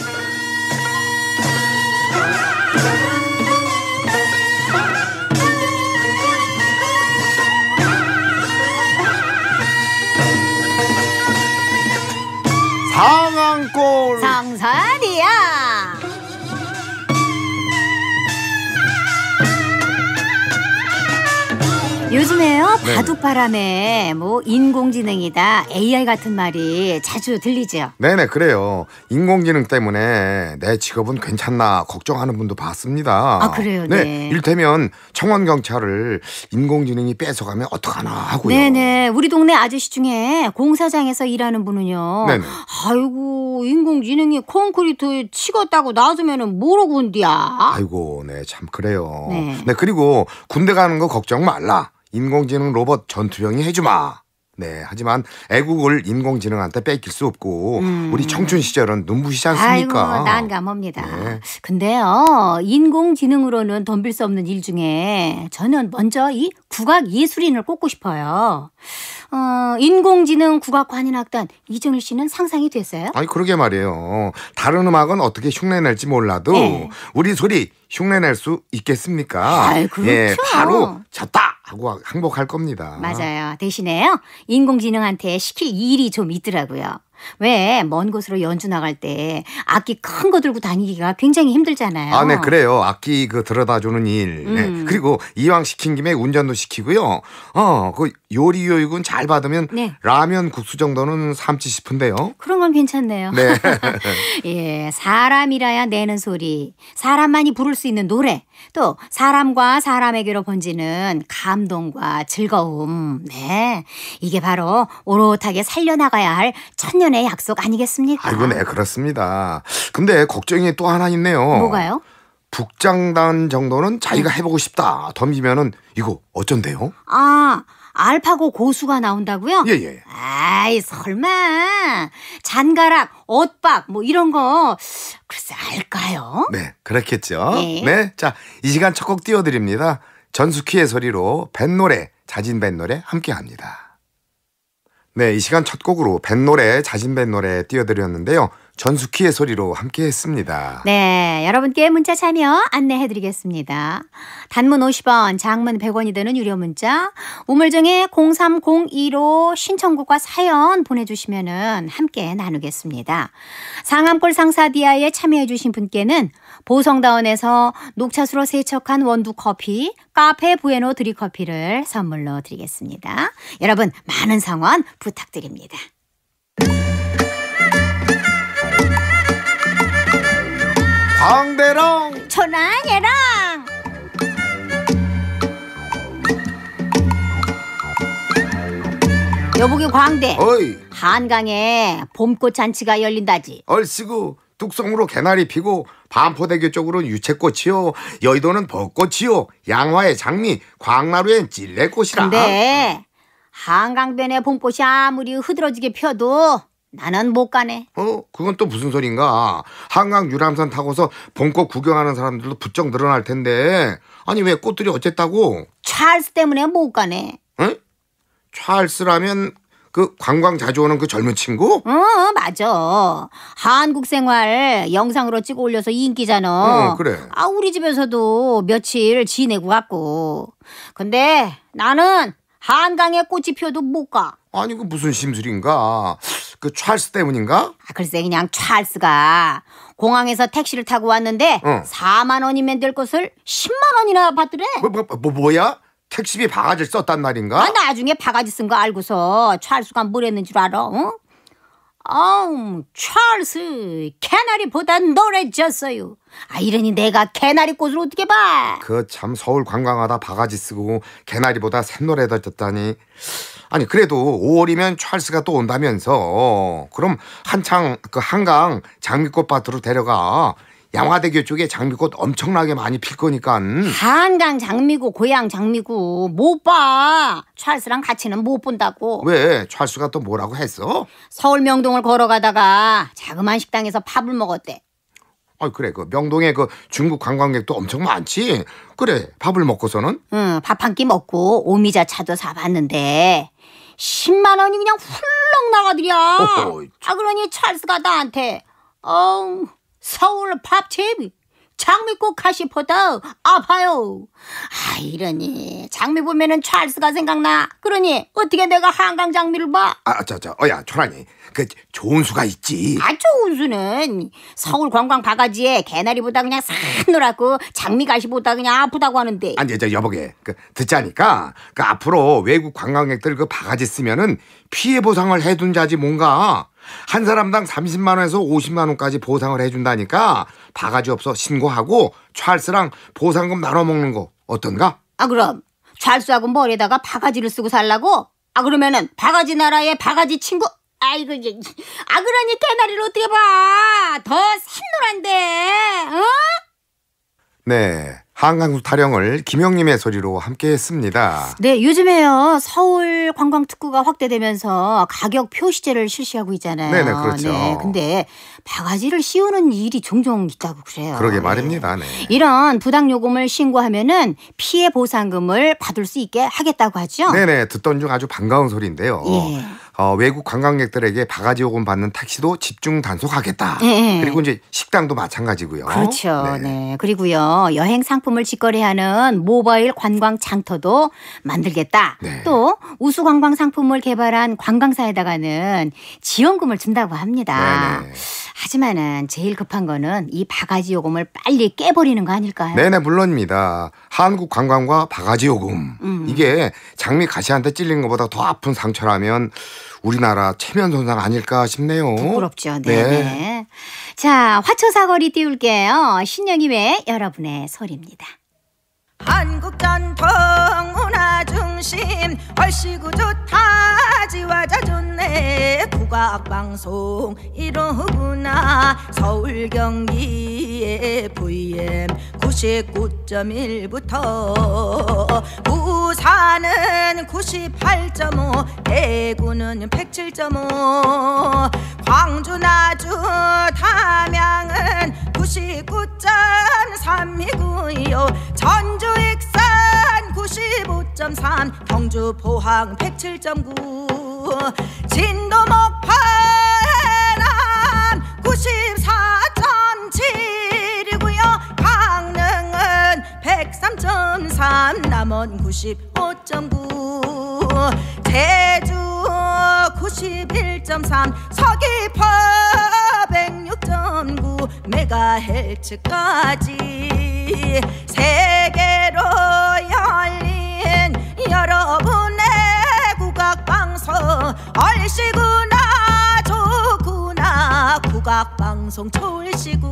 you 네. 바둑바람에 뭐 인공지능이다 AI 같은 말이 자주 들리죠. 네네 그래요. 인공지능 때문에 내 직업은 괜찮나 걱정하는 분도 봤습니다. 아 그래요. 네. 네. 일테면 청원 경찰을 인공지능이 뺏어가면 어떡하나 하고요. 네네 우리 동네 아저씨 중에 공사장에서 일하는 분은요. 네네. 아이고 인공지능이 콘크리트 에 치겠다고 놔두면은 뭐라군디야 아이고 네 참 그래요. 네. 네 그리고 군대 가는 거 걱정 말라. 인공지능 로봇 전투병이 해주마. 네, 하지만 애국을 인공지능한테 뺏길 수 없고 음. 우리 청춘 시절은 눈부시지 않습니까? 아이고, 난감합니다. 네. 근데요, 인공지능으로는 덤빌 수 없는 일 중에 저는 먼저 이 국악 예술인을 꼽고 싶어요. 어, 인공지능 국악관인악단 이정일 씨는 상상이 됐어요? 아니 그러게 말이에요. 다른 음악은 어떻게 흉내낼지 몰라도 네. 우리 소리 흉내낼 수 있겠습니까? 아이, 그렇죠. 예, 바로 졌다. 하고 항복할 겁니다. 맞아요. 대신에요. 인공지능한테 시킬 일이 좀 있더라고요. 왜 먼 곳으로 연주 나갈 때 악기 큰 거 들고 다니기가 굉장히 힘들잖아요. 아, 네, 그래요. 악기 그 들여다 주는 일. 네. 음. 그리고 이왕 시킨 김에 운전도 시키고요. 어, 그 요리 교육은 잘 받으면 네. 라면 국수 정도는 삼지 싶은데요. 그런 건 괜찮네요. 네. 예, 사람이라야 내는 소리, 사람만이 부를 수 있는 노래, 또 사람과 사람에게로 번지는 감동과 즐거움. 네. 이게 바로 오롯하게 살려나가야 할 천년의 약속 아니겠습니까? 아이고, 네, 그렇습니다. 근데 걱정이 또 하나 있네요. 뭐가요? 북장단 정도는 자기가 네. 해보고 싶다 덤비면은 이거 어쩐대요? 아 알파고 고수가 나온다고요? 예, 예, 예. 아이, 설마. 잔가락, 엇박, 뭐 이런 거, 글쎄, 알까요? 네, 그렇겠죠. 네. 네 자, 이 시간 첫 곡 띄워드립니다. 전수키의 소리로 뱃노래, 자진 뱃노래 함께 합니다. 네, 이 시간 첫 곡으로 뱃노래, 자진 뱃노래 띄워드렸는데요. 전숙희의 소리로 함께 했습니다. 네, 여러분께 문자 참여 안내해 드리겠습니다. 단문 50원, 장문 100원이 되는 유료 문자 우물정에 03025 신청곡과 사연 보내 주시면은 함께 나누겠습니다. 상암골 상사디아에 참여해 주신 분께는 보성다운에서 녹차수로 세척한 원두 커피, 카페 부에노 드립 커피를 선물로 드리겠습니다. 여러분 많은 성원 부탁드립니다. 광대랑 천안이랑 여보기 광대 어이 한강에 봄꽃 잔치가 열린다지 얼씨구 뚝성으로 개나리 피고 반포대교 쪽으로는 유채꽃이요 여의도는 벚꽃이요 양화의 장미 광나루엔 찔레꽃이라 근데 한강변에 봄꽃이 아무리 흐드러지게 펴도 나는 못 가네. 어? 그건 또 무슨 소린가? 한강 유람선 타고서 봄꽃 구경하는 사람들도 부쩍 늘어날 텐데. 아니 왜 꽃들이 어쨌다고? 찰스 때문에 못 가네. 응? 찰스라면 그 관광 자주 오는 그 젊은 친구? 어, 맞아. 한국 생활 영상으로 찍어 올려서 인기잖아. 어, 그래. 아, 우리 집에서도 며칠 지내고 갔고. 근데 나는 한강에 꽃이 피어도 못 가. 아니 그 무슨 심술인가? 그 찰스 때문인가? 아, 글쎄 그냥 찰스가 공항에서 택시를 타고 왔는데 응. 4만 원이면 될 것을 10만 원이나 받더래. 뭐, 뭐, 뭐, 뭐 뭐야? 택시비 바가지 썼단 말인가? 아, 나중에 바가지 쓴 거 알고서 찰스가 뭘했는줄 알아? 어? 아우 찰스 캐나리보다 노래졌어요. 아 이러니 내가 캐나리 꽃을 어떻게 봐? 그 참 서울 관광하다 바가지 쓰고 캐나리보다 샛노래 더 졌다니. 아니 그래도 5월이면 찰스가 또 온다면서 그럼 한창 그 한강 장미꽃 밭으로 데려가 양화대교 쪽에 장미꽃 엄청나게 많이 필 거니까 한강 장미고 고향 장미고 못 봐. 찰스랑 같이는 못 본다고. 왜? 찰스가 또 뭐라고 했어? 서울 명동을 걸어가다가 자그마한 식당에서 밥을 먹었대. 아 그래 그 명동에 그 중국 관광객도 엄청 많지. 그래 밥을 먹고서는? 응 밥 한 끼 먹고 오미자 차도 사봤는데 10만 원이 그냥 훌렁 나가더랴. 아 그러니 찰스가 나한테 어 서울 밥집이 장미꽃 가시포다 아파요. 아 이러니 장미 보면은 찰스가 생각나. 그러니 어떻게 내가 한강 장미를 봐? 아, 아, 저, 저, 어야, 초라니. 그 좋은 수가 있지. 아, 좋은 수는 서울 관광 바가지에 개나리보다 그냥 사노라고 장미 가시보다 그냥 아프다고 하는데. 아니, 저 여보게, 그 듣자니까 그 앞으로 외국 관광객들 그 바가지 쓰면은 피해 보상을 해둔 자지 뭔가. 한 사람당 30만 원에서 50만 원까지 보상을 해준다니까 바가지 없어 신고하고 찰스랑 보상금 나눠 먹는 거 어떤가? 아 그럼 찰스하고 머리에다가 바가지를 쓰고 살라고? 아 그러면은 바가지 나라의 바가지 친구? 아이고 아 그러니 개나리를 어떻게 봐? 더 산노란데, 어? 네. 한강수 타령을 김영님의 소리로 함께 했습니다. 네, 요즘에요. 서울 관광특구가 확대되면서 가격 표시제를 실시하고 있잖아요. 네네, 네, 그렇죠. 네, 근데 바가지를 씌우는 일이 종종 있다고 그래요. 그러게 네. 말입니다. 네. 네. 이런 부당 요금을 신고하면은 피해 보상금을 받을 수 있게 하겠다고 하죠. 네네, 네, 듣던 중 아주 반가운 소리인데요. 예. 어, 외국 관광객들에게 바가지 요금 받는 택시도 집중 단속하겠다. 네. 그리고 이제 식당도 마찬가지고요. 그렇죠. 네. 네. 그리고요 여행 상품을 직거래하는 모바일 관광 장터도 만들겠다. 네. 또 우수 관광 상품을 개발한 관광사에다가는 지원금을 준다고 합니다. 네, 네. 하지만은 제일 급한 거는 이 바가지 요금을 빨리 깨버리는 거 아닐까요? 네네 네, 물론입니다. 한국 관광과 바가지 요금 음. 이게 장미 가시한테 찔린 것보다 더 아픈 상처라면 우리나라 체면 손상 아닐까 싶네요. 부끄럽죠. 네. 네. 네. 자, 화초 사거리 띄울게요. 신영이 왜 여러분의 소리입니다. 한국 전통 문화 중심 얼씨구 좋다 지와자 좋네 국악방송 이러구나 서울 경기에 VM 99.1부터 부산 대구는 98.5 대구는 107.5 광주 나주 담양은 99.3이고요 전주 익산 95.3 경주 포항 107.9 진도 목포 부 남원 95.9 제주 91.3 서귀포 106.9 메가헬츠까지 세계로 열린 여러분의 국악방송 얼씨구나 좋구나 국악방송 졸시구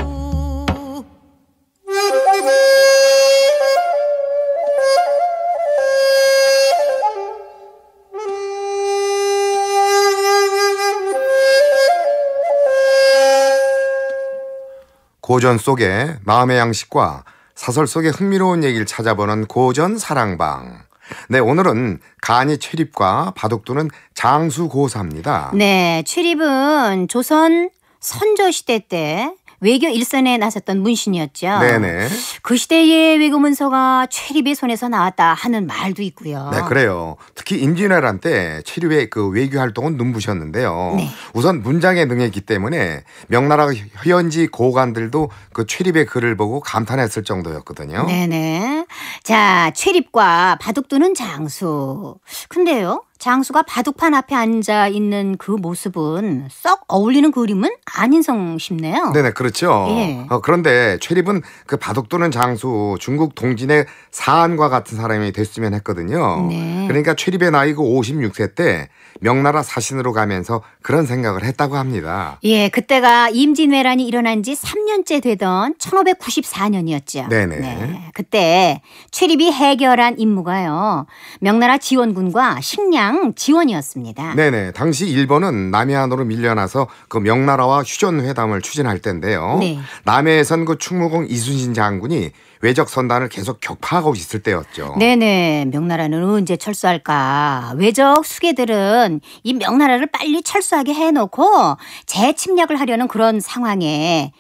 고전 속의 마음의 양식과 사설 속의 흥미로운 얘기를 찾아보는 고전 사랑방. 네, 오늘은 간이 최립과 바둑두는 장수고사입니다. 네, 최립은 조선 선조시대 때 외교 일선에 나섰던 문신이었죠. 네네. 그 시대의 외교 문서가 최립의 손에서 나왔다 하는 말도 있고요. 네, 그래요. 특히 임진왜란 때 최립의 그 외교 활동은 눈부셨는데요. 네. 우선 문장에 능했기 때문에 명나라 현지 고관들도 그 최립의 글을 보고 감탄했을 정도였거든요. 네네. 자, 최립과 바둑두는 장수. 근데요. 장수가 바둑판 앞에 앉아 있는 그 모습은 썩 어울리는 그 그림은 아닌성 싶네요. 네네 그렇죠. 예. 어, 그런데 최립은 그 바둑 또는 장수 중국 동진의 사안과 같은 사람이 됐으면 했거든요. 네. 그러니까 최립의 나이가 56세 그 때 명나라 사신으로 가면서 그런 생각을 했다고 합니다. 예, 그때가 임진왜란이 일어난 지 3년째 되던 1594년이었죠. 네네. 네, 그때 최립이 해결한 임무가요. 명나라 지원군과 식량 명랑 지원이었습니다. 네네. 당시 일본은 남해안으로 밀려나서 그 명나라와 휴전 회담을 추진할 때인데요. 네. 남해에선 그 충무공 이순신 장군이 외적 선단을 계속 격파하고 있을 때였죠. 네네. 명나라는 언제 철수할까? 외적 수괴들은 이 명나라를 빨리 철수하게 해놓고 재침략을 하려는 그런 상황에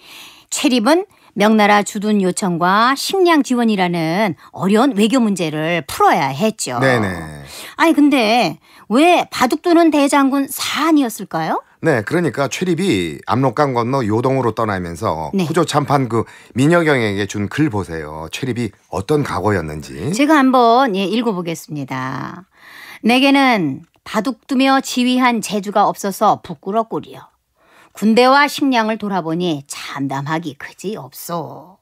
최립은 명나라 주둔 요청과 식량 지원이라는 어려운 외교 문제를 풀어야 했죠. 네네. 아니 근데 왜 바둑두는 대장군 사안이었을까요? 네, 그러니까 최립이 압록강 건너 요동으로 떠나면서 네. 후조 참판 그 민여경에게 준 글 보세요. 최립이 어떤 각오였는지. 제가 한번 예, 읽어보겠습니다. 내게는 바둑두며 지휘한 재주가 없어서 부끄럽구려. 군대와 식량을 돌아보니 담담하기 그지 없소.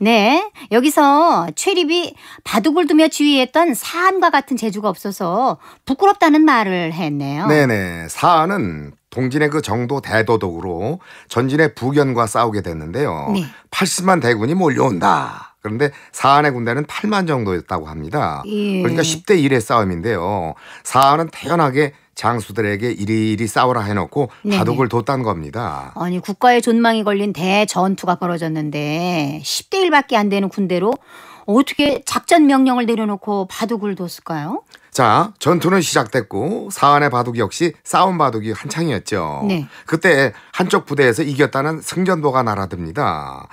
네, 여기서 최립이 바둑을 두며 지휘했던 사안과 같은 재주가 없어서 부끄럽다는 말을 했네요. 네네, 사안은 동진의 그 정도 대도덕으로 전진의 부견과 싸우게 됐는데요. 네. 80만 대군이 몰려온다. 그런데 사안의 군대는 8만 정도였다고 합니다. 예. 그러니까 10대 1의 싸움인데요. 사안은 태연하게 장수들에게 이리이리 싸우라 해놓고 네네. 바둑을 네. 뒀단 겁니다. 아니 국가의 존망이 걸린 대전투가 벌어졌는데 10대 1밖에 안 되는 군대로 어떻게 작전 명령을 내려놓고 바둑을 뒀을까요? 자, 전투는 시작됐고 사안의 바둑 역시 싸움 바둑이 한창이었죠. 네. 그때 한쪽 부대에서 이겼다는 승전보가 날아듭니다.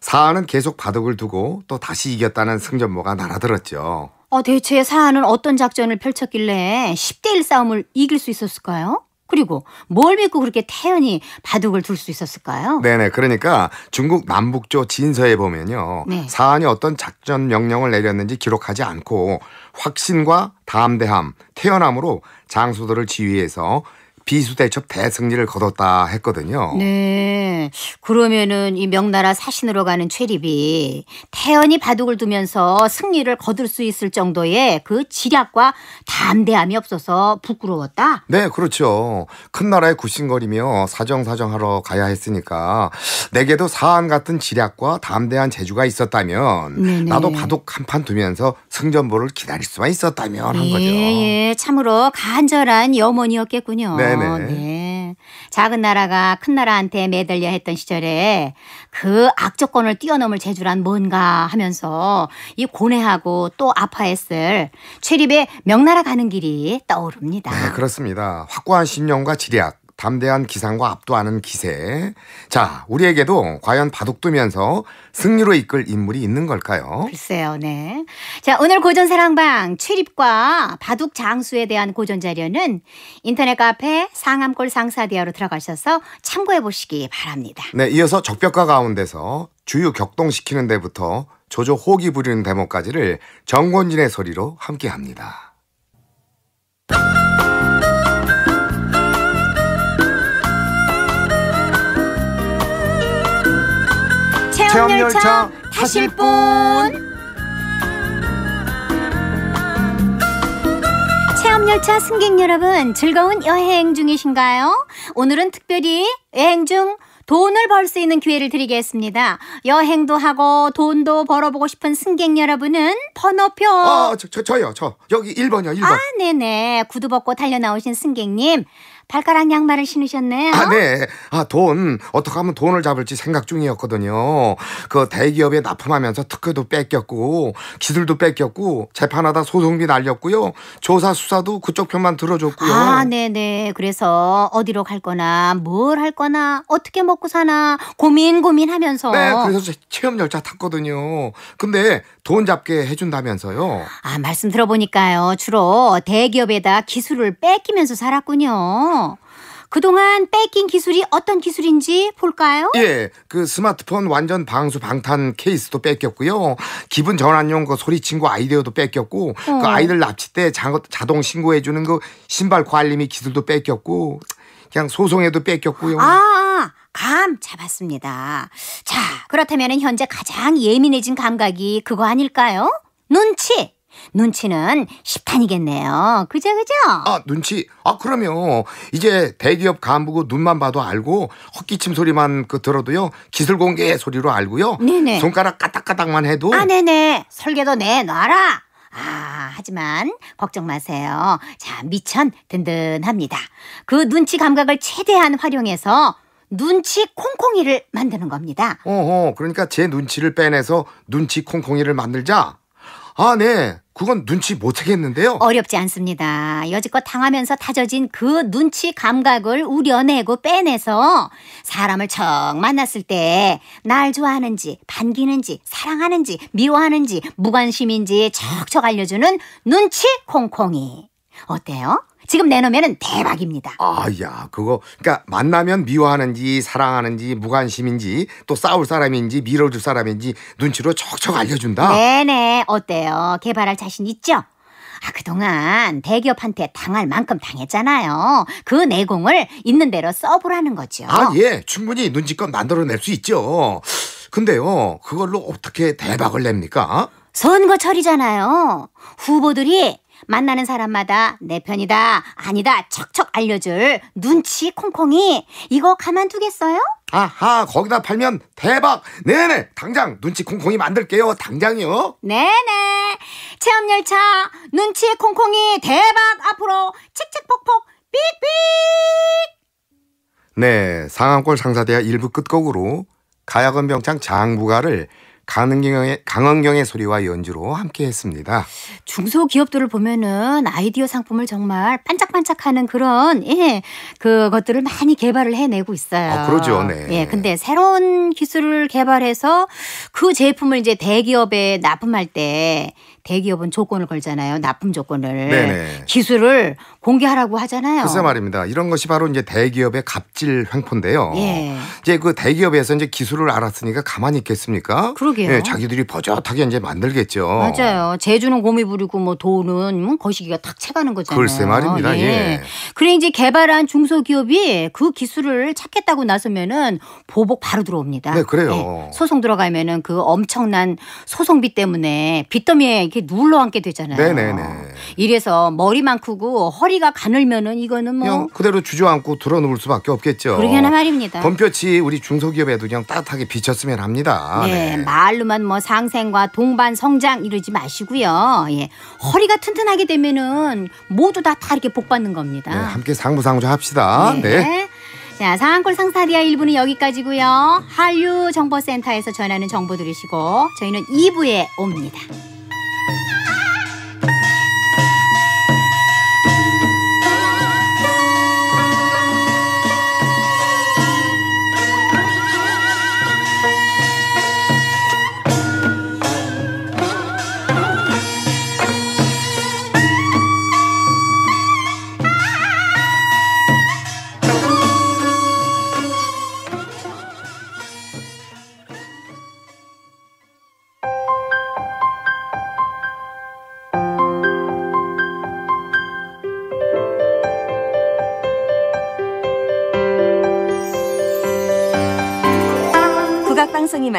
사안은 계속 바둑을 두고 또 다시 이겼다는 승전보가 날아들었죠. 어, 대체 사안은 어떤 작전을 펼쳤길래 10대 1 싸움을 이길 수 있었을까요? 그리고 뭘 믿고 그렇게 태연히 바둑을 둘 수 있었을까요? 네네. 그러니까 중국 남북조 진서에 보면요. 네. 사안이 어떤 작전 명령을 내렸는지 기록하지 않고 확신과 담대함, 태연함으로 장수들을 지휘해서 비수대첩 대승리를 거뒀다 했거든요. 네. 그러면은 이 명나라 사신으로 가는 최립이 태연히 바둑을 두면서 승리를 거둘 수 있을 정도의 그 지략과 담대함이 없어서 부끄러웠다. 네, 그렇죠. 큰 나라에 구신거리며 사정사정하러 가야 했으니까 내게도 사안 같은 지략과 담대한 재주가 있었다면 네네. 네. 나도 바둑 한 판 두면서 승전보를 기다릴 수만 있었다면 한 예, 거죠. 예, 예. 참으로 간절한 염원이었겠군요. 네. 네네. 네. 작은 나라가 큰 나라한테 매달려 했던 시절에 그 악조건을 뛰어넘을 재주란 뭔가 하면서 이 고뇌하고 또 아파했을 최립의 명나라 가는 길이 떠오릅니다. 네, 그렇습니다. 확고한 신념과 지략, 담대한 기상과 압도하는 기세. 자, 우리에게도 과연 바둑두면서 승리로 이끌 인물이 있는 걸까요? 글쎄요, 네. 자, 오늘 고전 사랑방 출입과 바둑 장수에 대한 고전 자료는 인터넷 카페 상암골 상사디아로 들어가셔서 참고해 보시기 바랍니다. 네, 이어서 적벽과 가운데서 주유 격동시키는 데부터 조조 호기 부리는 대목까지를 정권진의 소리로 함께 합니다. 체험열차 타실 분 체험열차 승객 여러분 즐거운 여행 중이신가요? 오늘은 특별히 여행 중 돈을 벌 수 있는 기회를 드리겠습니다. 여행도 하고 돈도 벌어보고 싶은 승객 여러분은 번호표. 아, 저, 저, 저요, 저. 여기 1번이요, 1번. 아, 네네. 구두 벗고 달려 나오신 승객님. 발가락 양말을 신으셨네요. 아, 네. 아, 돈. 어떻게 하면 돈을 잡을지 생각 중이었거든요. 그 대기업에 납품하면서 특허도 뺏겼고, 기술도 뺏겼고, 재판하다 소송비 날렸고요. 조사 수사도 그쪽 편만 들어줬고요. 아, 네네. 그래서 어디로 갈 거나, 뭘 할 거나, 어떻게 먹고 사나, 고민 고민하면서. 네, 그래서 체험 열차 탔거든요. 근데 돈 잡게 해준다면서요. 아, 말씀 들어보니까요. 주로 대기업에다 기술을 뺏기면서 살았군요. 그동안 뺏긴 기술이 어떤 기술인지 볼까요? 예, 그 스마트폰 완전 방수 방탄 케이스도 뺏겼고요. 기분 전환용 그 소리친 구 아이디어도 뺏겼고, 그 어. 그 아이들 납치 때 자, 동 신고해주는 그 신발 관리 및 기술도 뺏겼고, 그냥 소송에도 뺏겼고요. 아, 감 잡았습니다. 자, 그렇다면 현재 가장 예민해진 감각이 그거 아닐까요? 눈치. 눈치는 10탄이겠네요. 그죠, 그죠? 아, 눈치. 아, 그럼요. 이제 대기업 간부고 눈만 봐도 알고 헛기침 소리만 그 들어도요. 기술 공개 소리로 알고요. 네네. 손가락 까딱까딱만 해도 아, 네네. 설계도 내놔라. 아, 하지만 걱정 마세요. 자, 미천 든든합니다. 그 눈치 감각을 최대한 활용해서 눈치 콩콩이를 만드는 겁니다. 어허, 그러니까 제 눈치를 빼내서 눈치 콩콩이를 만들자. 아, 네. 그건 눈치 못 채겠는데요. 어렵지 않습니다. 여지껏 당하면서 다져진 그 눈치 감각을 우려내고 빼내서 사람을 척 만났을 때 날 좋아하는지, 반기는지, 사랑하는지, 미워하는지, 무관심인지 척척 알려주는 눈치 콩콩이. 어때요? 지금 내놓으면 대박입니다. 아야 그거 그러니까 만나면 미워하는지 사랑하는지 무관심인지 또 싸울 사람인지 밀어줄 사람인지 눈치로 척척 알려준다. 네네 어때요? 개발할 자신 있죠? 아, 그동안 대기업한테 당할 만큼 당했잖아요. 그 내공을 있는 대로 써보라는 거죠. 아, 예. 충분히 눈치껏 만들어낼 수 있죠. 근데요, 그걸로 어떻게 대박을 냅니까? 선거철이잖아요. 후보들이 만나는 사람마다 내 편이다, 아니다, 척척 알려줄 눈치 콩콩이 이거 가만두겠어요? 아하, 거기다 팔면 대박! 네네, 당장 눈치 콩콩이 만들게요, 당장이요. 네네, 체험열차 눈치 콩콩이 대박! 앞으로 칙칙폭폭 삑삑! 네, 상암골 상사대학 1부 끝곡으로 가야건 병창 장부가를 강원경의, 강원경의 소리와 연주로 함께했습니다. 중소기업들을 보면은 아이디어 상품을 정말 반짝반짝하는 그런 예 그것들을 많이 개발을 해내고 있어요. 아, 그러죠, 네. 예, 근데 새로운 기술을 개발해서 그 제품을 이제 대기업에 납품할 때 대기업은 조건을 걸잖아요. 납품 조건을 네네. 기술을 공개하라고 하잖아요. 글쎄 말입니다. 이런 것이 바로 이제 대기업의 갑질 횡포인데요. 예. 이제 그 대기업에서 이제 기술을 알았으니까 가만히 있겠습니까? 그러게요. 예, 자기들이 버젓하게 이제 만들겠죠. 맞아요. 제주는 곰이 부리고 뭐 도는 음, 거시기가 탁 채가는 거잖아요. 글쎄 말입니다. 예. 예. 그래 이제 개발한 중소기업이 그 기술을 찾겠다고 나서면은 보복 바로 들어옵니다. 네, 그래요. 예. 소송 들어가면은 그 엄청난 소송비 때문에 빚더미에 이렇게 이렇게 눌러 앉게 되잖아요. 네네네. 이래서 머리만 크고 허리가 가늘면은 이거는 뭐 그대로 주저앉고 들어 누울 수밖에 없겠죠. 그러게나 말입니다. 범볕이 우리 중소기업에도 그냥 따뜻하게 비쳤으면 합니다. 네, 네. 말로만 뭐 상생과 동반 성장 이러지 마시고요. 예. 허리가 튼튼하게 되면은 모두 다다 이렇게 복 받는 겁니다. 네, 함께 상부상조 합시다. 네. 네. 자, 상한골 상사리아 1부는 여기까지고요. 한류 정보센터에서 전하는 정보 들으시고 저희는 2부에 옵니다.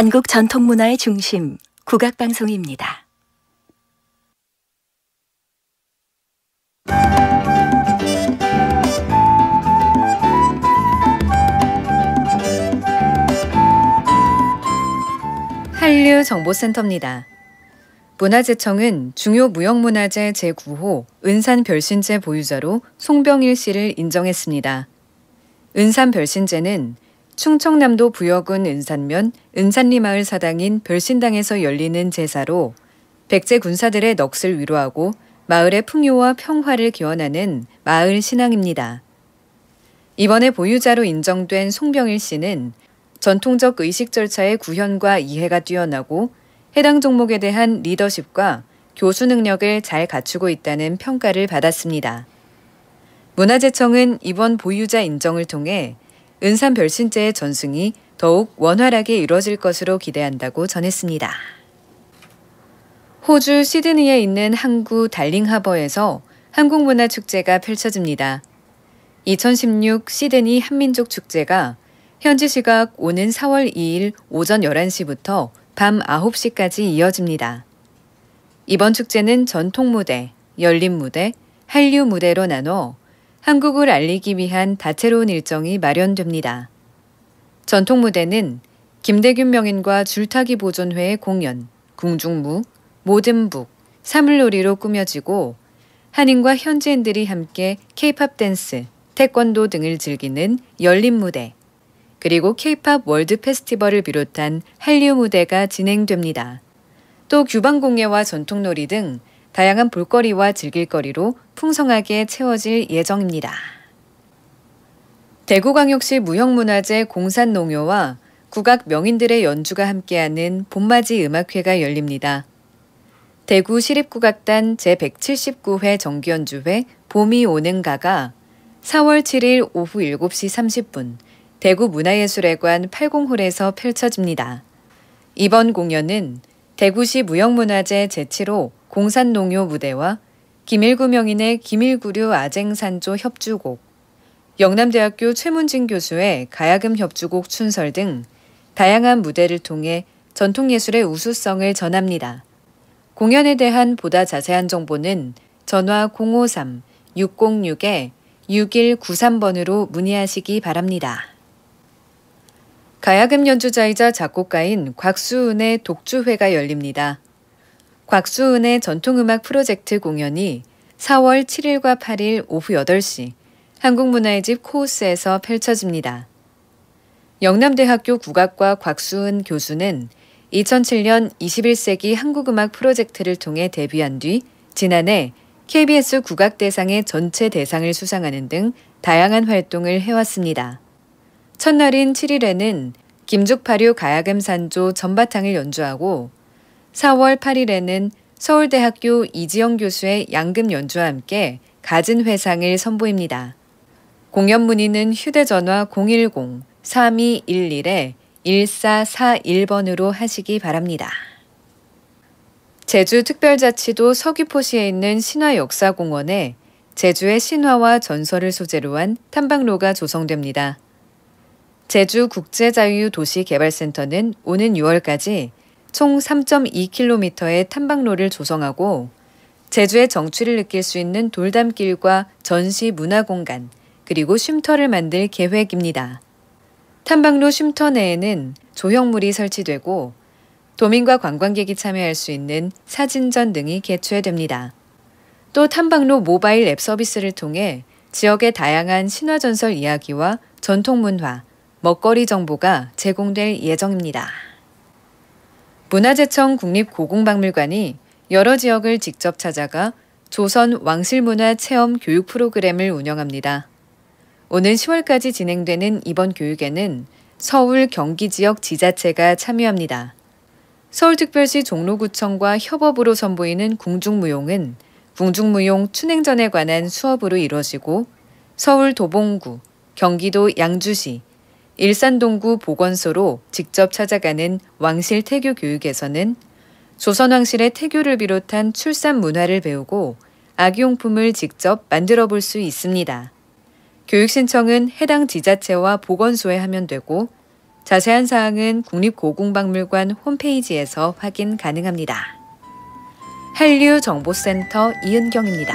한국 전통 문화의 중심 국악 방송입니다. 한류 정보센터입니다. 문화재청은 중요 무형문화재 제9호 은산 별신제 보유자로 송병일 씨를 인정했습니다. 은산 별신제는 충청남도 부여군 은산면 은산리 마을 사당인 별신당에서 열리는 제사로 백제 군사들의 넋을 위로하고 마을의 풍요와 평화를 기원하는 마을 신앙입니다. 이번에 보유자로 인정된 송병일 씨는 전통적 의식 절차의 구현과 이해가 뛰어나고 해당 종목에 대한 리더십과 교수 능력을 잘 갖추고 있다는 평가를 받았습니다. 문화재청은 이번 보유자 인정을 통해 은산 별신제의 전승이 더욱 원활하게 이뤄질 것으로 기대한다고 전했습니다. 호주 시드니에 있는 항구 달링하버에서 한국문화축제가 펼쳐집니다. 2016 시드니 한민족 축제가 현지 시각 오는 4월 2일 오전 11시부터 밤 9시까지 이어집니다. 이번 축제는 전통 무대, 열린 무대, 한류 무대로 나눠 한국을 알리기 위한 다채로운 일정이 마련됩니다. 전통 무대는 김대균 명인과 줄타기 보존회의 공연, 궁중무, 모든북, 사물놀이로 꾸며지고 한인과 현지인들이 함께 케이팝 댄스, 태권도 등을 즐기는 열린 무대, 그리고 케이팝 월드 페스티벌을 비롯한 한류 무대가 진행됩니다. 또 규방공예와 전통놀이 등 다양한 볼거리와 즐길거리로 풍성하게 채워질 예정입니다. 대구광역시 무형문화재 공산농요와 국악 명인들의 연주가 함께하는 봄맞이 음악회가 열립니다. 대구 시립국악단 제179회 정기연주회 봄이 오는 가가 4월 7일 오후 7시 30분 대구문화예술회관 80홀에서 펼쳐집니다. 이번 공연은 대구시 무형문화재 제7호 공산농요 무대와 김일구명인의 김일구류 아쟁산조 협주곡, 영남대학교 최문진 교수의 가야금 협주곡 춘설 등 다양한 무대를 통해 전통예술의 우수성을 전합니다. 공연에 대한 보다 자세한 정보는 전화 053-606-6193번으로 문의하시기 바랍니다. 가야금 연주자이자 작곡가인 곽수은의 독주회가 열립니다. 곽수은의 전통음악 프로젝트 공연이 4월 7일과 8일 오후 8시 한국문화의 집 코우스에서 펼쳐집니다. 영남대학교 국악과 곽수은 교수는 2007년 21세기 한국음악 프로젝트를 통해 데뷔한 뒤 지난해 KBS 국악대상의 전체 대상을 수상하는 등 다양한 활동을 해왔습니다. 첫날인 7일에는 김죽파류 가야금 산조 전바탕을 연주하고 4월 8일에는 서울대학교 이지영 교수의 양금 연주와 함께 가진 회상을 선보입니다. 공연 문의는 휴대전화 010-3211-1441번으로 하시기 바랍니다. 제주 특별자치도 서귀포시에 있는 신화역사공원에 제주의 신화와 전설을 소재로 한 탐방로가 조성됩니다. 제주국제자유도시개발센터는 오는 6월까지 총 3.2km의 탐방로를 조성하고 제주의 정취를 느낄 수 있는 돌담길과 전시 문화공간 그리고 쉼터를 만들 계획입니다. 탐방로 쉼터 내에는 조형물이 설치되고 도민과 관광객이 참여할 수 있는 사진전 등이 개최됩니다. 또 탐방로 모바일 앱 서비스를 통해 지역의 다양한 신화전설 이야기와 전통문화, 먹거리 정보가 제공될 예정입니다. 문화재청 국립고궁박물관이 여러 지역을 직접 찾아가 조선 왕실문화 체험 교육 프로그램을 운영합니다. 오는 10월까지 진행되는 이번 교육에는 서울, 경기 지역 지자체가 참여합니다. 서울특별시 종로구청과 협업으로 선보이는 궁중무용은 궁중무용 춘행전에 관한 수업으로 이뤄지고 서울 도봉구, 경기도 양주시, 일산동구 보건소로 직접 찾아가는 왕실 태교 교육에서는 조선왕실의 태교를 비롯한 출산 문화를 배우고 아기용품을 직접 만들어 볼 수 있습니다. 교육 신청은 해당 지자체와 보건소에 하면 되고 자세한 사항은 국립고궁박물관 홈페이지에서 확인 가능합니다. 한류정보센터 이은경입니다.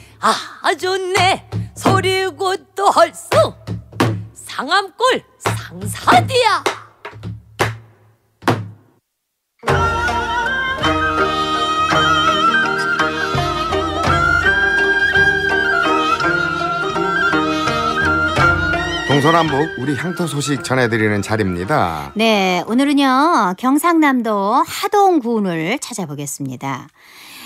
아주 네 소리고 또 헐수 상암골 상사디야 동서남북 우리 향토 소식 전해드리는 자리입니다. 네, 오늘은요 경상남도 하동군을 찾아보겠습니다.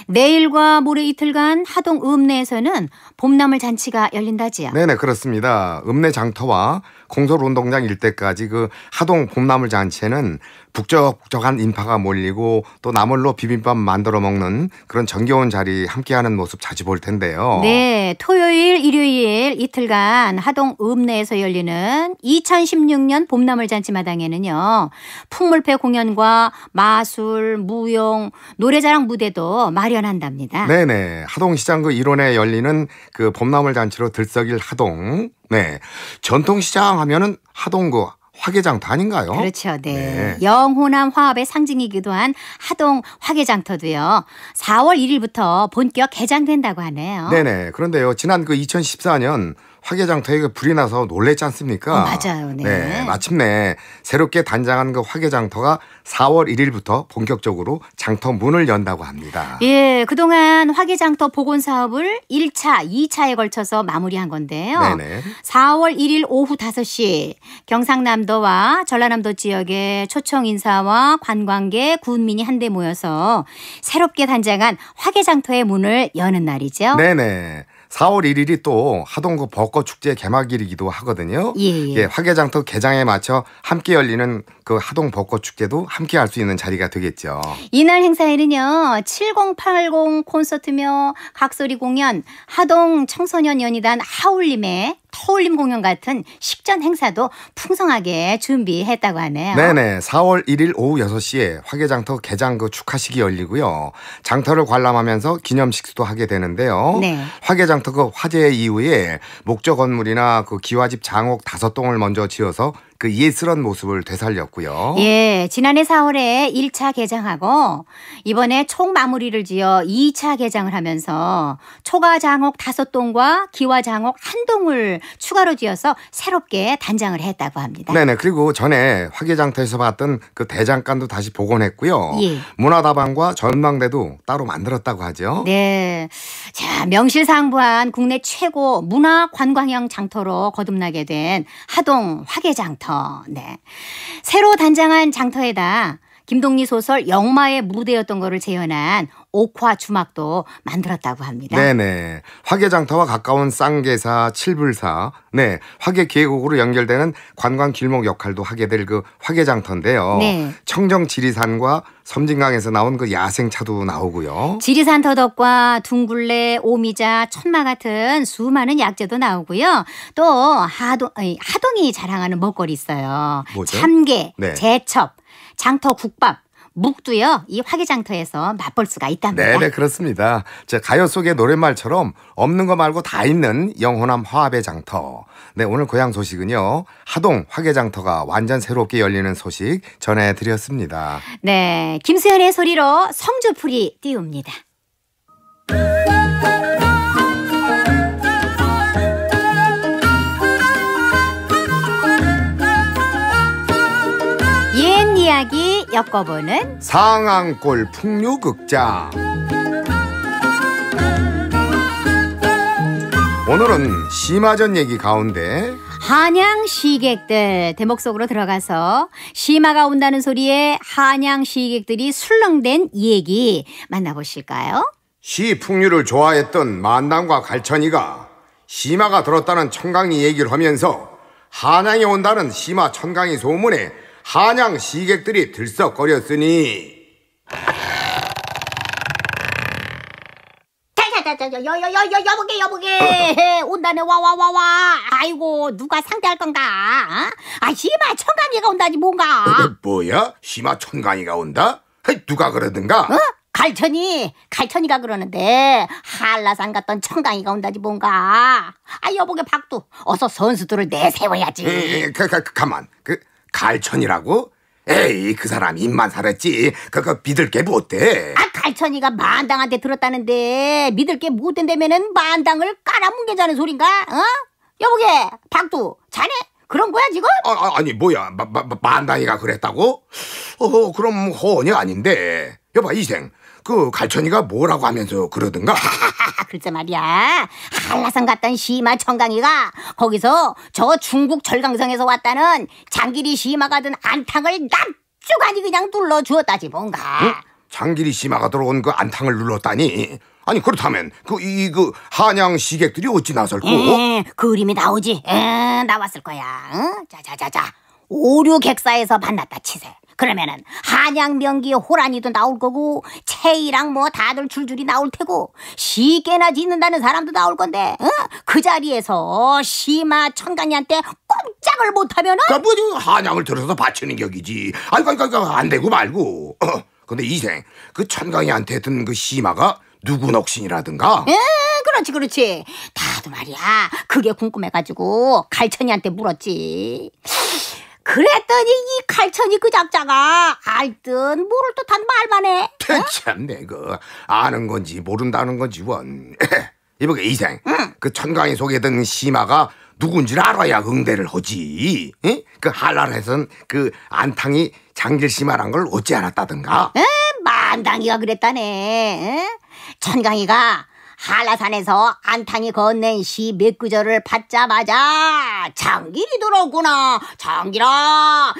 내일과 모레 이틀간 하동 읍내에서는 봄나물 잔치가 열린다지요. 네네 그렇습니다. 읍내 장터와 공설운동장 일대까지 그 하동 봄나물 잔치에는 북적북적한 인파가 몰리고 또 나물로 비빔밥 만들어 먹는 그런 정겨운 자리 함께하는 모습 자주 볼 텐데요. 네, 토요일, 일요일 이틀간 하동 읍내에서 열리는 2016년 봄나물 잔치 마당에는요 풍물패 공연과 마술, 무용, 노래자랑 무대도 마련. 마련한답니다. 네네. 하동시장 그 일원에 열리는 그 봄나물 잔치로 들썩일 하동. 네. 전통시장 하면은 하동구 화개장터 아닌가요? 그렇죠. 네. 네. 영호남 화합의 상징이기도 한 하동 화개장터도요. 4월 1일부터 본격 개장된다고 하네요. 네네. 그런데요. 지난 그 2014년 화개장터에 불이 나서 놀랬지 않습니까? 어, 맞아요. 네. 네. 마침내 새롭게 단장한 그 화개장터가 4월 1일부터 본격적으로 장터 문을 연다고 합니다. 예, 그동안 화개장터 복원 사업을 1차, 2차에 걸쳐서 마무리한 건데요. 네네. 4월 1일 오후 5시 경상남도와 전라남도 지역의 초청 인사와 관광객, 군민이 한데 모여서 새롭게 단장한 화개장터의 문을 여는 날이죠. 네네. 4월 1일이 또 하동구 벚꽃 축제 개막일이기도 하거든요. 예, 예. 예, 화개장터 개장에 맞춰 함께 열리는 그 하동 벚꽃 축제도 함께 할 수 있는 자리가 되겠죠. 이날 행사일은요7080 콘서트며 각소리 공연, 하동 청소년 연희단 하울림의 허울림 공연 같은 식전 행사도 풍성하게 준비했다고 하네요. 네네. 4월 1일 오후 6시에 화개장터 개장 그 축하식이 열리고요. 장터를 관람하면서 기념식도 하게 되는데요. 네. 화개장터 그 화재 이후에 목적 건물이나 그 기와집 장옥 5 동을 먼저 지어서 그 예스런 모습을 되살렸고요. 예, 지난해 4월에 1차 개장하고 이번에 총 마무리를 지어 2차 개장을 하면서 초가 장옥 5 동과 기와 장옥 1 동을 추가로 지어서 새롭게 단장을 했다고 합니다. 네네. 그리고 전에 화개장터에서 봤던 그 대장간도 다시 복원했고요. 예. 문화다방과 전망대도 따로 만들었다고 하죠. 네. 자, 명실상부한 국내 최고 문화 관광형 장터로 거듭나게 된 하동 화개장터. 장터. 네. 새로 단장한 장터에다 김동리 소설 영마의 무대였던 거를 재현한 옥화 주막도 만들었다고 합니다. 네네. 화계장터와 가까운 쌍계사, 칠불사, 네 화계 계곡으로 연결되는 관광 길목 역할도 하게 될 그 화계장터인데요. 네. 청정 지리산과 섬진강에서 나온 그 야생차도 나오고요. 지리산 터덕과 둥굴레, 오미자, 천마 같은 수많은 약재도 나오고요. 또 하동, 하동이 자랑하는 먹거리 있어요. 뭐죠? 참게, 네. 제첩. 장터 국밥 묵도요 이 화개장터에서 맛볼 수가 있답니다. 네네 네, 그렇습니다. 제 가요 속의 노랫말처럼 없는 거 말고 다 있는 영호남 화합의 장터. 네 오늘 고향 소식은요 하동 화개장터가 완전 새롭게 열리는 소식 전해드렸습니다. 네 김수현의 소리로 성주풀이 띄웁니다. 엮어보는 상암골 풍류극장 오늘은 심화전 얘기 가운데 한양 시객들 대목 속으로 들어가서 심화가 온다는 소리에 한양 시객들이 술렁댄 얘기 만나보실까요? 시 풍류를 좋아했던 만남과 갈천이가 심화가 들었다는 청강이 얘기를 하면서 한양에 온다는 심화 청강이 소문에 한양 시객들이 들썩거렸으니 자자자자여여여여 여보게 여보게 어, 어. 온다네 와와와와 아이고 누가 상대할 건가 어? 아심마 천강이가 온다지 뭔가 어, 뭐, 뭐야 심마 천강이가 온다 누가 그러든가 어? 갈천이 갈천이가 그러는데 한라산 갔던 천강이가 온다지 뭔가 아 여보게 박두 어서 선수들을 내세워야지 에, 에, 가, 가, 가만 그 갈천이라고? 에이 그 사람 입만 살았지 그거 믿을 게뭐 어때? 아 갈천이가 만당한테 들었다는데 믿을 게뭐된다면은 만당을 깔아뭉개자는 소린가 어? 여보게 박두 자네 그런 거야 지금? 아, 아 아니 뭐야 마, 마, 만당이가 그랬다고? 어 그럼 허언이 아닌데 여봐 이생 그 갈천이가 뭐라고 하면서 그러든가. 글쎄 말이야. 한라산 갔던 시마 청강이가 거기서 저 중국 절강성에서 왔다는 장길이 시마가 든 안탕을 납죽하니 그냥 눌러 주었다지 뭔가. 응? 어? 장길이 시마가 들어온 그 안탕을 눌렀다니. 아니 그렇다면 그 이그 그 한양 시객들이 어찌 나설고? 에, 그림이 나오지. 에, 나왔을 거야. 자자자자. 응? 오류 객사에서 만났다 치세. 그러면은 한양 명기 호란이도 나올 거고 체이랑 뭐 다들 줄줄이 나올 테고 시계나 짓는다는 사람도 나올 건데 어? 그 자리에서 시마 천강이한테 꼼짝을 못하면은 그 뭐지 한양을 들어서 바치는 격이지 아이고 아이고, 아이고 안 되고 말고 어. 근데 이생 그 천강이한테 든 그 시마가 누구 넋신이라든가 그렇지 그렇지 다도 말이야 그게 궁금해가지고 갈천이한테 물었지 그랬더니 이 칼천이 그 작자가 알듯 모를 듯한 말만 해. 대참네그 아는 건지 모른다는 건지 원. 이보게 이생 응. 그 천강이 속에 든 심화가 누군지 알아야 응대를 하지. 응? 그 한란에선 그 안탕이 장길 심화란 걸 어찌 알았다든가. 에 만당이가 그랬다네. 에? 천강이가 한라산에서 안탕이 건넨 시 몇 구절을 받자마자 장길이 들어오구나 장길아 하 아,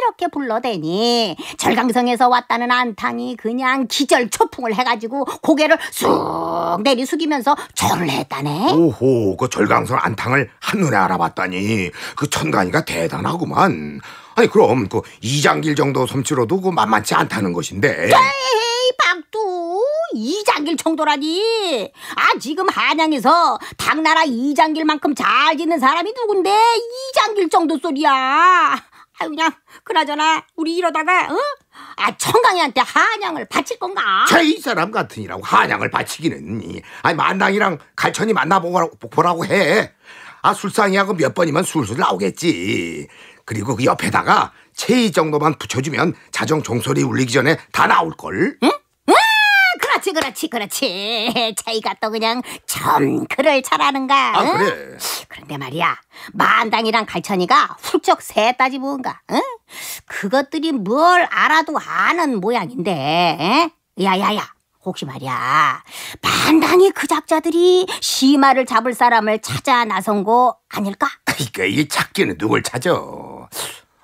이렇게 불러대니 절강성에서 왔다는 안탕이 그냥 기절 초풍을 해가지고 고개를 쑥 내리 숙이면서 절을 했다네 오호 그 절강성 안탕을 한눈에 알아봤다니 그 천간이가 대단하구만 아니 그럼 그 이장길 정도 섬치로도그 만만치 않다는 것인데 에이 박두 이장길 정도라니. 아 지금 한양에서 당나라 이장길만큼 잘 짓는 사람이 누군데 이장길 정도 소리야. 아유 그냥 그나저나 우리 이러다가 어? 아 청강이한테 한양을 바칠 건가? 제이 사람 같으니라고 한양을 바치기는 아니 만당이랑 갈천이 만나보라고 보라고 해. 아 술상이하고 몇 번이면 술술 나오겠지. 그리고 그 옆에다가 체이 정도만 붙여주면 자정 종소리 울리기 전에 다 나올걸? 응? 그렇지 그렇지 그렇지 차이가 또 그냥 참 그를 잘하는가 아 응? 그래 그런데 말이야 만당이랑 갈천이가 훌쩍 셋다지 뭔가 응? 그것들이 뭘 알아도 아는 모양인데 에? 야야야 혹시 말이야 만당이 그 작자들이 시마를 잡을 사람을 찾아 나선 거 아닐까? 그러니까 이 찾기는 누굴 찾아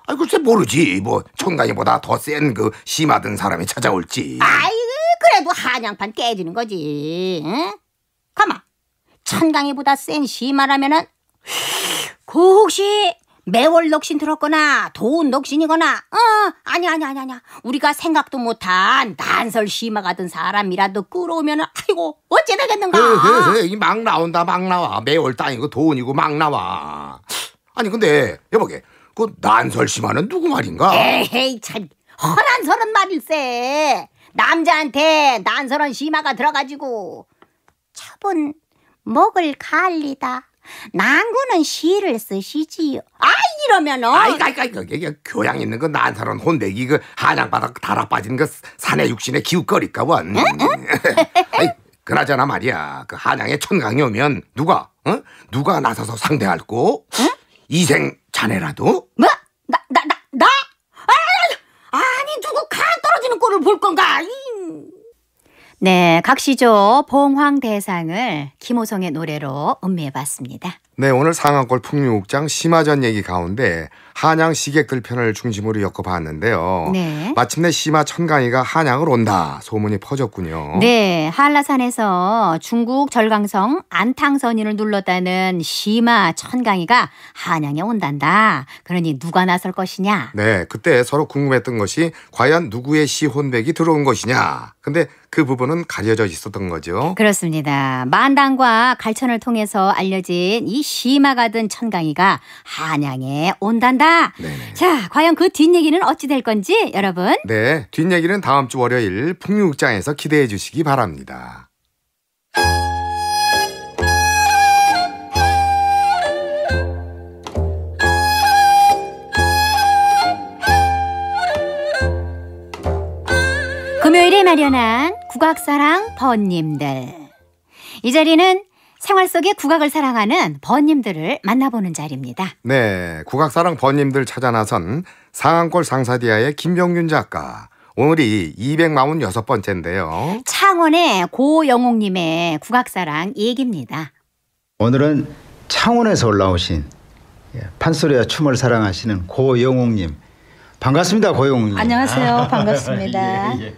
아이 글쎄 모르지 뭐 청강이보다 더 센 그 심하던 사람이 찾아올지 아이 그래 뭐 한양판 깨지는 거지. 응? 가만. 천강이보다 센 시마라면은 그 혹시 매월 녹신 들었거나 돈 녹신이거나 어 아니 아니 아니 아니 우리가 생각도 못한 난설 심화 같은 사람이라도 끌어오면은 아이고 어찌 되겠는가 이막 나온다 막 나와 매월 땅이고 돈이고 막 나와 아니 근데 여보게 그 난설 심화는 누구 말인가 에이참 허난 설은 말일세 남자한테 난소란 심화가 들어가지고 처분 먹을 갈리다. 난구는 시를 쓰시지요. 아 이러면 어. 아이가 아이가 이게 교양 있는 거 그 난사론 혼내기 그 한양바닥 달아 빠진 거 그 산의 육신에 기웃거리까 원. 응? 응? 아이, 그나저나 말이야 그 한양에 천강이 오면 누가 어? 누가 나서서 상대할고 응? 이생 자네라도? 뭐? 나, 나, 이런 을볼 건가? 네, 각시조 봉황 대상을 김호성의 노래로 음미해 봤습니다. 네, 오늘 상한골 풍류국장 심화전 얘기 가운데 한양 시객들 편을 중심으로 엮어봤는데요. 네. 마침내 심화 천강이가 한양을 온다 소문이 퍼졌군요. 네, 한라산에서 중국 절강성 안탕선인을 눌렀다는 심화 천강이가 한양에 온단다. 그러니 누가 나설 것이냐? 네, 그때 서로 궁금했던 것이 과연 누구의 시혼백이 들어온 것이냐. 근데 그 부분은 가려져 있었던 거죠. 그렇습니다. 만당과 갈천을 통해서 알려진 이 심화가던 천강이가 한양에 온단다. 네네. 자, 과연 그 뒷얘기는 어찌 될 건지 여러분. 네, 뒷얘기는 다음 주 월요일 풍류극장에서 기대해 주시기 바랍니다. 금요일에 마련한 국악사랑 번님들. 이 자리는 생활 속의 국악을 사랑하는 번님들을 만나보는 자리입니다. 네, 국악사랑 번님들 찾아 나선 상한골 상사디아의 김병균 작가. 오늘이 246번째인데요. 창원의 고영옥님의 국악사랑 얘기입니다. 오늘은 창원에서 올라오신 예, 판소리와 춤을 사랑하시는 고영옥님 반갑습니다, 고용. 님 안녕하세요, 아, 반갑습니다. 예, 예.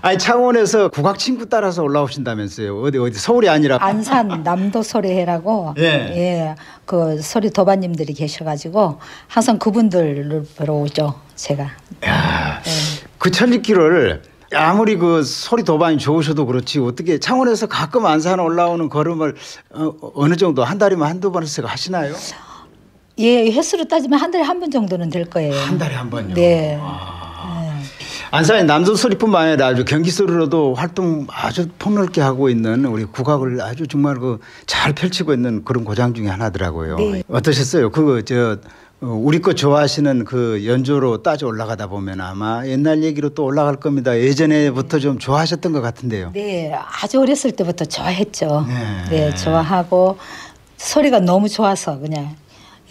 아니 창원에서 국악 친구 따라서 올라오신다면서요? 어디 어디 서울이 아니라 안산 남도 소리해라고 예, 예. 그 소리 도반님들이 계셔가지고 항상 그분들을 보러 오죠, 제가. 야, 예. 그 천리길을 아무리 그 소리 도반이 좋으셔도 그렇지 어떻게 창원에서 가끔 안산 올라오는 걸음을 어, 어느 정도 한 달이면 한두 번씩 하시나요? 예, 횟수로 따지면 한 달에 한 번 정도는 될 거예요. 한 달에 한 번요. 네. 아. 안산이 남조 소리뿐만 아니라 아주 경기 소리로도 활동 아주 폭넓게 하고 있는 우리 국악을 아주 정말 그 잘 펼치고 있는 그런 고장 중에 하나더라고요. 네. 어떠셨어요? 그저 어, 우리 거 좋아하시는 그 연주로 따져 올라가다 보면 아마 옛날 얘기로 또 올라갈 겁니다. 예전에부터 좀 좋아하셨던 것 같은데요. 네, 아주 어렸을 때부터 좋아했죠. 네, 네 좋아하고 소리가 너무 좋아서 그냥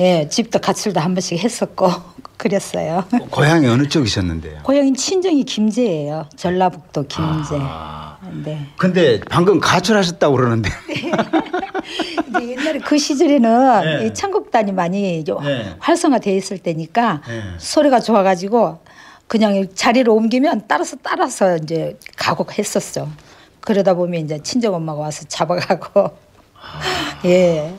예, 집도 가출도 한 번씩 했었고 그랬어요. 고향이 어느 쪽이셨는데요? 고향이 친정이 김제예요. 전라북도 김제. 아. 네. 근데 방금 가출하셨다고 그러는데. 네. 옛날에 그 시절에는 네. 이창국단이 많이 네. 활성화돼 있을 때니까 네. 소리가 좋아가지고 그냥 자리를 옮기면 따라서 따라서 이제 가고 했었죠 그러다 보면 이제 친정 엄마가 와서 잡아가고. 아. 예.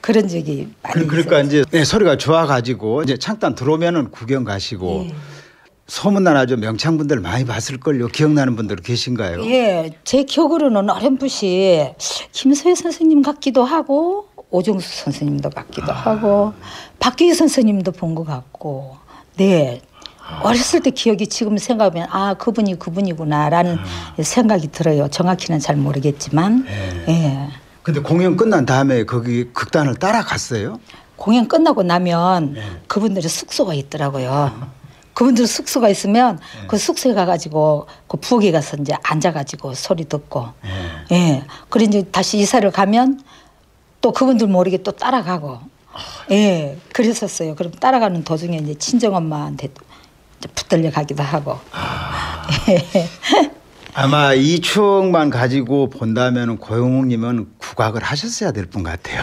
그런 적이 많이 그, 그러니까 있어요. 이제 네, 소리가 좋아가지고 이제 창단 들어오면은 구경 가시고 예. 소문난 아주 명창분들 많이 봤을걸요. 기억나는 분들 계신가요? 예, 제 기억으로는 어렴풋이 김소희 선생님 같기도 하고 오정수 선생님도 같기도 아. 하고 박기희 선생님도 본 것 같고 네. 아. 어렸을 때 기억이 지금 생각하면 아 그분이 그분이구나라는 아. 생각이 들어요. 정확히는 잘 모르겠지만 예. 예. 근데 공연 끝난 다음에 거기 극단을 따라갔어요? 공연 끝나고 나면 네. 그분들의 숙소가 있더라고요. 그분들 숙소가 있으면 네. 그 숙소에 가가지고 그 부엌에 가서 이제 앉아가지고 소리 듣고 네. 예. 예. 그래 이제 다시 이사를 가면 또 그분들 모르게 또 따라가고 아, 예 그랬었어요. 그럼 따라가는 도중에 이제 친정 엄마한테 붙들려 가기도 하고. 아, 예. 아마 이 추억만 가지고 본다면 고영욱님은 국악을 하셨어야 될분 같아요.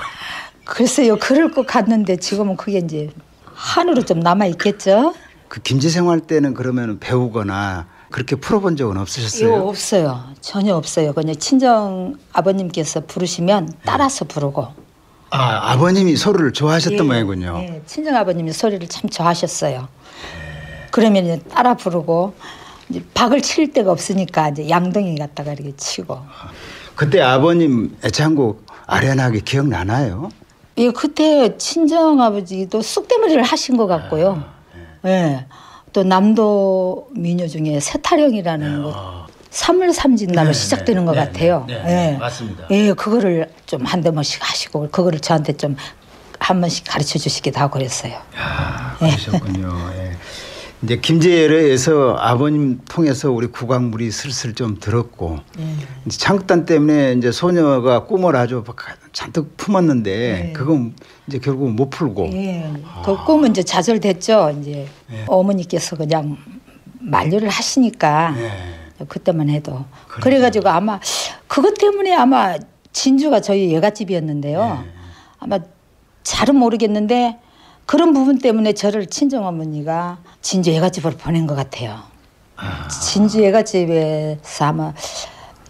글쎄요, 그럴 것 같는데 지금은 그게 이제 한으로 좀 남아 있겠죠. 그 김지생 활 때는 그러면 배우거나 그렇게 풀어본 적은 없으셨어요? 요, 없어요, 전혀 없어요. 그냥 친정 아버님께서 부르시면 네. 따라서 부르고. 아 아버님이 소리를 좋아하셨던 예, 모양이군요. 예, 친정 아버님이 소리를 참 좋아하셨어요. 그러면 따라 부르고 이제 박을 칠 데가 없으니까 이제 양동이 갖다가 이렇게 치고. 그때 아버님 애창곡 아련하게 기억나나요? 예, 그때 친정 아버지도 쑥대머리를 하신 것 같고요. 아, 예. 예. 또 남도 민요 중에 세타령이라는 네. 거. 어. 삼월삼진나로 네, 시작되는 네, 것 네, 같아요. 네, 네, 예. 맞습니다. 예, 그거를 좀 한 대씩 만 하시고 그거를 저한테 좀 한 번씩 가르쳐 주시기도 하고 그랬어요. 아, 예. 그러셨군요. 예. 이제 김제열에서 아버님 통해서 우리 국악물이 슬슬 좀 들었고 네. 이제 창극단 때문에 이제 소녀가 꿈을 아주 잔뜩 품었는데 네. 그건 이제 결국 못 풀고 네. 아. 그 꿈은 이제 좌절됐죠 이제 어머니께서 그냥 만류를 하시니까 그때만 해도 그러니 그래가지고 아마 그것 때문에 아마 진주가 저희 여가집이었는데요 아마 잘은 모르겠는데 그런 부분 때문에 저를 친정어머니가 진주 애가집으로 보낸 것 같아요. 아. 진주 애가집에서 아마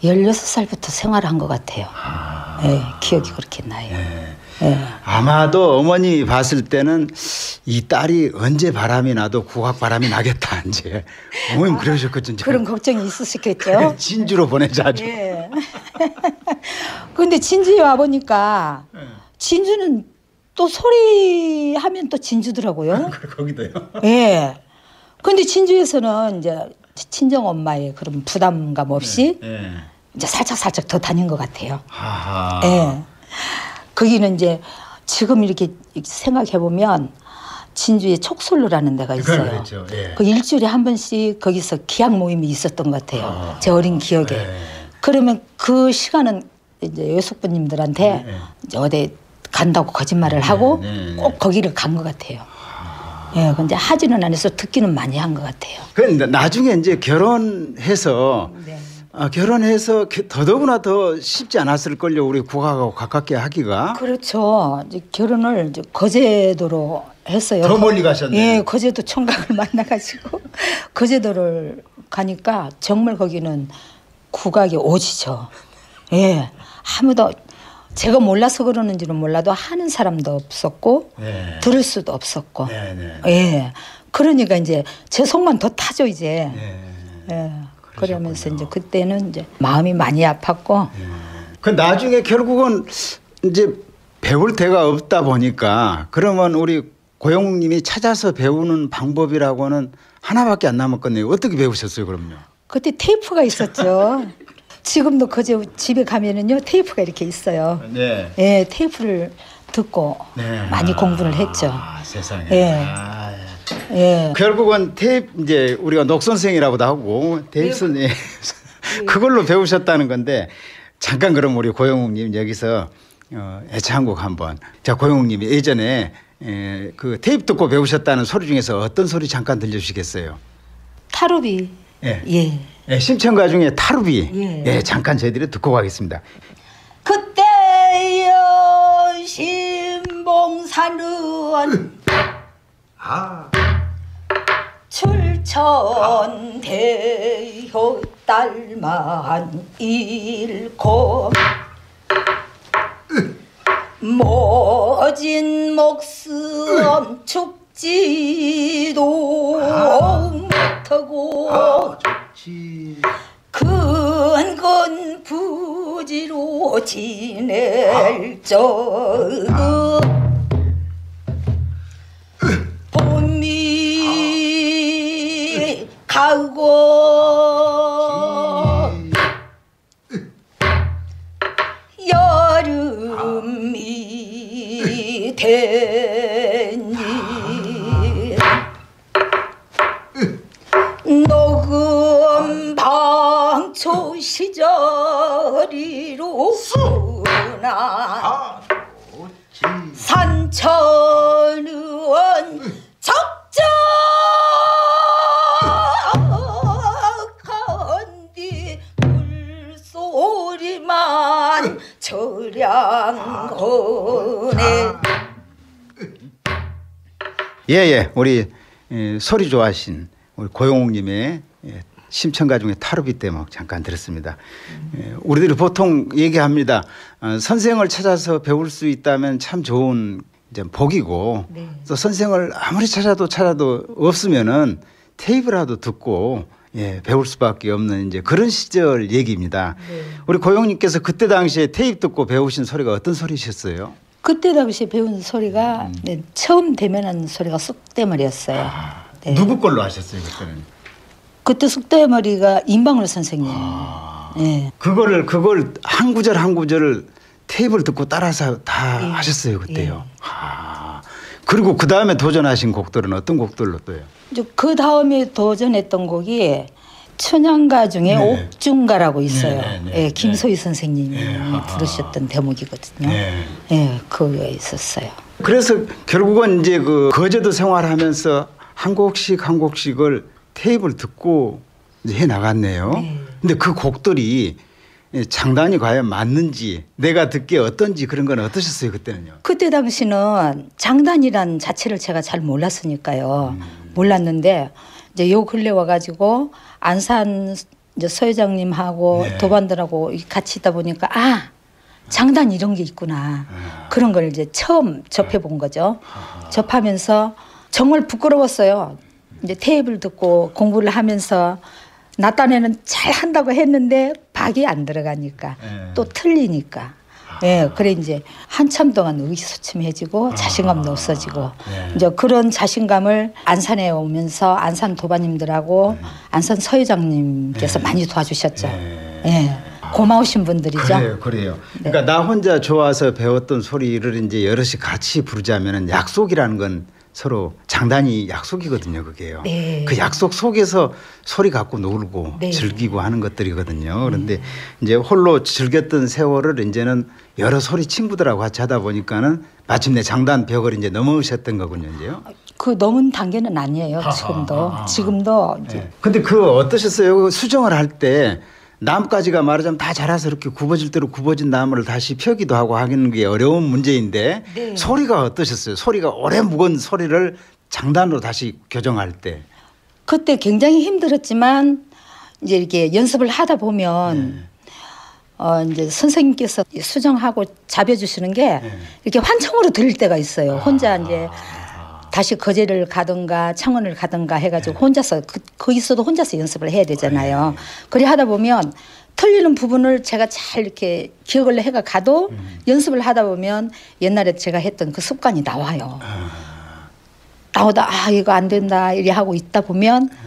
16살부터 생활한 것 같아요. 아. 네, 기억이 그렇게 나요. 네. 네. 아마도 어머니 봤을 때는 이 딸이 언제 바람이 나도 국악 바람이 나겠다 이제 어머님 아, 그러셨거든요. 그런 걱정이 있으셨겠죠. 진주로 보내자죠. 그런데 예. 진주에 와 보니까 예. 진주는 또 소리 하면 또 진주더라고요. 아, 거기도요? 예. 근데 진주에서는 이제 친정 엄마의 그런 부담감 없이 네, 네. 이제 살짝 살짝 더 다닌 것 같아요. 아하. 예. 거기는 이제 지금 이렇게 생각해 보면 진주의 촉솔로라는 데가 있어요. 그렇죠. 예. 그 일주일에 한 번씩 거기서 기약 모임이 있었던 것 같아요. 아, 제 어린 기억에. 예. 그러면 그 시간은 이제 외숙부님들한테 예, 예. 이제 어디 간다고 거짓말을 네, 하고 네, 네. 꼭 거기를 간 것 같아요. 예, 근데 하지는 않아서 듣기는 많이 한 것 같아요. 그런데 그러니까 나중에 이제 결혼해서 네. 아, 결혼해서 더더구나 더 쉽지 않았을걸요. 우리 국악하고 가깝게 하기가. 그렇죠. 이제 결혼을 이제 거제도로 했어요. 더 멀리 가셨네. 예, 거제도 총각을 만나가지고 거제도를 가니까 정말 거기는 국악의 오지죠. 예, 아무도 제가 몰라서 그러는지는 몰라도 하는 사람도 없었고 네. 들을 수도 없었고 네, 네, 네. 예 그러니까 이제 제 속만 더 타죠 이제 네, 예 그러면서 이제 그때는 이제 마음이 많이 아팠고 그 나중에 결국은 이제 배울 데가 없다 보니까 그러면 우리 고영욱님이 찾아서 배우는 방법이라고는 하나밖에 안 남았거든요. 어떻게 배우셨어요, 그럼요? 그때 테이프가 있었죠. 지금도 그제 집에 가면은요 테이프가 이렇게 있어요. 네. 예, 테이프를 듣고 네. 많이 아, 공부를 했죠. 아, 세상에. 예. 아, 예. 예. 결국은 테이프 이제 우리가 녹선생이라고도 하고 테이프 네. 선생 예. 네. 그걸로 배우셨다는 건데 잠깐 그럼 우리 고영욱님 여기서 어, 애창곡 한번. 자 고영욱님 예전에 예, 그 테이프 듣고 배우셨다는 소리 중에서 어떤 소리 잠깐 들려주시겠어요? 타로비. 예. 예. 예, 심청가 중에 타루비. 예. 예, 잠깐 저희들이 듣고 가겠습니다. 그때여 신봉산은 아. 출천대효 딸만 잃고 모진 목숨 축 죽지도 아. 못하고 아, 죽지. 아, 근근 부지로 지낼 적은 아. 봄이 가고 여름이 돼 아. 조시절이로 수나 아, 산천의원 적적한디 물소리만 저량거네 아, 예예 예. 우리 예, 소리 좋아하신 우리 고영욱님의 예, 심청가 중에 타로비때목 잠깐 들었습니다. 음. 우리들이 보통 얘기합니다. 어, 선생을 찾아서 배울 수 있다면 참 좋은 이제 복이고 네. 또 선생을 아무리 찾아도 찾아도 없으면은 테이프라도 듣고 예, 배울 수밖에 없는 이제 그런 시절 얘기입니다. 네. 우리 고용님께서 그때 당시에 테이프 듣고 배우신 소리가 어떤 소리셨어요? 그때 당시에 배운 소리가 음. 네, 처음 대면한 소리가 쑥대머리였어요. 아, 네. 누구 걸로 하셨어요 그때는? 그때 숙대의 머리가 임방울 선생님. 아. 예. 그거를 그걸 한 구절 한 구절을 테이블 듣고 따라서 다 예. 하셨어요 그때요. 예. 아. 그리고 그 다음에 도전하신 곡들은 어떤 곡들로 또요? 그 다음에 도전했던 곡이 천연가 중에 네. 옥중가라고 있어요. 네, 네, 네 예, 네. 김소희 선생님이 부르셨던 네, 아. 대목이거든요. 예, 그거 있었어요. 그래서 결국은 이제 그 거제도 생활하면서 한 곡씩 한 곡씩을 테이블 듣고 해 나갔네요. 네. 근데 그 곡들이 예, 장단이 과연 맞는지 내가 듣기에 어떤지 그런 건 어떠셨어요 그때는요? 그때 당시는 장단이란 자체를 제가 잘 몰랐으니까요. 음. 몰랐는데 이제 요 근래 와가지고 안산 이제 서회장님하고 네. 도반들하고 같이 있다 보니까 아 장단 이런 게 있구나 아. 그런 걸 이제 처음 접해본 네. 거죠. 아. 접하면서 정말 부끄러웠어요. 이제 테이블 듣고 공부를 하면서 낮단내는잘 한다고 했는데 박이 안 들어가니까 네. 또 틀리니까 아. 예, 네, 그래 이제 한참 동안 의기소침해지고 아. 자신감도 없어지고 네. 이제 그런 자신감을 안산에 오면서 안산 도반님들하고 네. 안산 서회장님께서 많이 도와주셨죠. 예. 고마우신 분들이죠. 그래요, 그래요. 네. 그러니까 나 혼자 좋아서 배웠던 소리를 이제 여럿이 같이 부르자면은 약속이라는 건 서로 장단이 약속이거든요, 그게요. 네. 그 약속 속에서 소리 갖고 놀고 네. 즐기고 하는 것들이거든요. 음. 그런데 음. 이제 홀로 즐겼던 세월을 이제는 여러 소리 친구들하고 같이 하다 보니까는 마침내 장단 벽을 이제 넘어오셨던 거군요, 이제요. 아, 그 넘은 단계는 아니에요. 지금도 아하, 아 지금도. 네. 근데 그 어떠셨어요? 수정을 할때 나뭇가지가 말하자면 다 자라서 이렇게 굽어질 대로 굽어진 나무를 다시 펴기도 하고 하는 기게 어려운 문제인데 네. 소리가 어떠셨어요? 소리가 오래 묵은 소리를 장단으로 다시 교정할 때 그때 굉장히 힘들었지만 이제 이렇게 연습을 하다 보면 네. 어 이제 선생님께서 수정하고 잡여 주시는 게 네. 이렇게 환청으로 들릴 때가 있어요. 혼자 아. 이제 다시 거제를 가든가 창원을 가든가 해가지고 네. 혼자서 그, 거기서도 혼자서 연습을 해야 되잖아요. 아, 예, 예. 그래 하다 보면 틀리는 부분을 제가 잘 이렇게 기억을 해가 가도 음. 연습을 하다 보면 옛날에 제가 했던 그 습관이 나와요. 아. 나오다 아 이거 안 된다 이래 하고 있다 보면 음.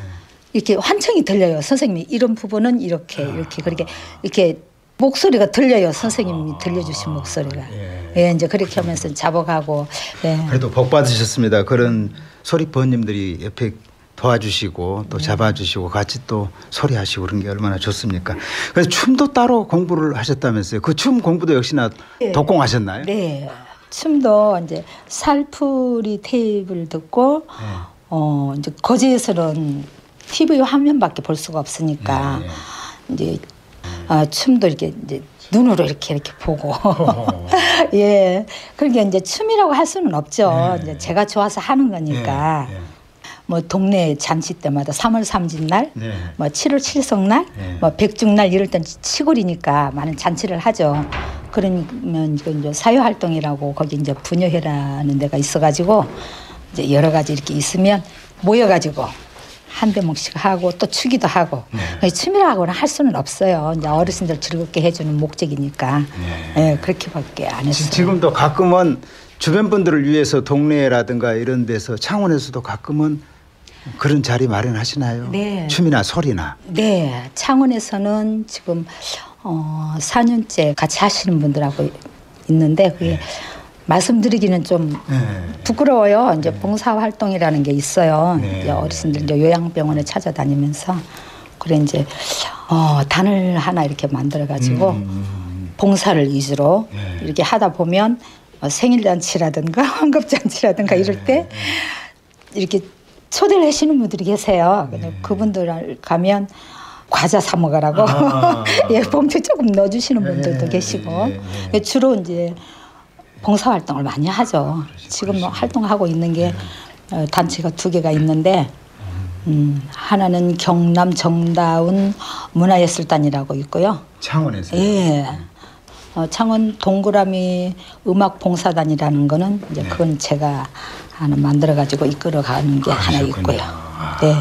이렇게 환청이 들려요. 선생님이 런 부분은 이렇게 아. 이렇게 그렇게 이렇게 목소리가 들려요. 아. 선생님이 들려주신 목소리가. 예. 예, 이제 그렇게 하면서 자복하고. 예. 그래도 복 받으셨습니다. 그런 소리부모님들이 옆에 도와주시고 또 네. 잡아주시고 같이 또 소리하시고 그런 게 얼마나 좋습니까? 그래서 춤도 따로 공부를 하셨다면서요. 그 춤 공부도 역시나 예. 독공하셨나요? 네. 춤도 이제 살풀이 테이블 듣고 예. 어 이제 거제에서는 TV 화면밖에 볼 수가 없으니까 예. 이제 어, 춤도 이렇게 이제 눈으로 이렇게 이렇게 보고 예 그러니까 이제 춤이라고 할 수는 없죠 네. 이제 제가 좋아서 하는 거니까 네. 뭐 동네 잔치 때마다 3월 3진 날, 네. 뭐 7월 칠성 날, 네. 뭐 백중 날 이럴 땐 시골이니까 많은 잔치를 하죠. 그러면 이제 그 사회 활동이라고 거기 이제 분녀회라는 데가 있어가지고 이제 여러 가지 이렇게 있으면 모여가지고 한 대목씩 하고 또 추기도 하고 네. 그 취미라고는 할 수는 없어요. 이제 어르신들 즐겁게 해주는 목적이니까 네. 네 그렇게밖에 안 했어요. 지금도 가끔은 주변 분들을 위해서 동네라든가 이런 데서 창원에서도 가끔은 그런 자리 마련하시나요? 네. 춤이나 소리나. 네. 창원에서는 지금 어, 4년째 같이 하시는 분들하고 있는데 그게 네. 말씀드리기는 좀 네. 부끄러워요. 이제 네. 봉사활동이라는 게 있어요. 네. 이제 어르신들 이제 요양병원에 찾아다니면서 그래 이제 어, 단을 하나 이렇게 만들어가지고 음. 음, 음. 봉사를 위주로 네. 이렇게 하다 보면 어, 생일잔치라든가 환갑잔치라든가 이럴 네. 때 이렇게 초대를 하시는 분들이 계세요. 네. 그분들 가면 과자 사 먹으라고 아~ 예 봉투 조금 넣어주시는 네. 분들도 네, 계시고 네, 주로 이제 봉사활동을 많이 하죠. 지금 뭐 활동하고 있는 게 네. 어, 단체가 두 개가 있는데 음, 하나는 경남 정다운 문화예술단이라고 있고요. 창원에서 예. 어, 창원 동그라미 음악 봉사단이라는 거는 이제 네. 그건 제가 하나 만들어 가지고 이끌어 가는 게 아, 하나 있고요. 아. 네.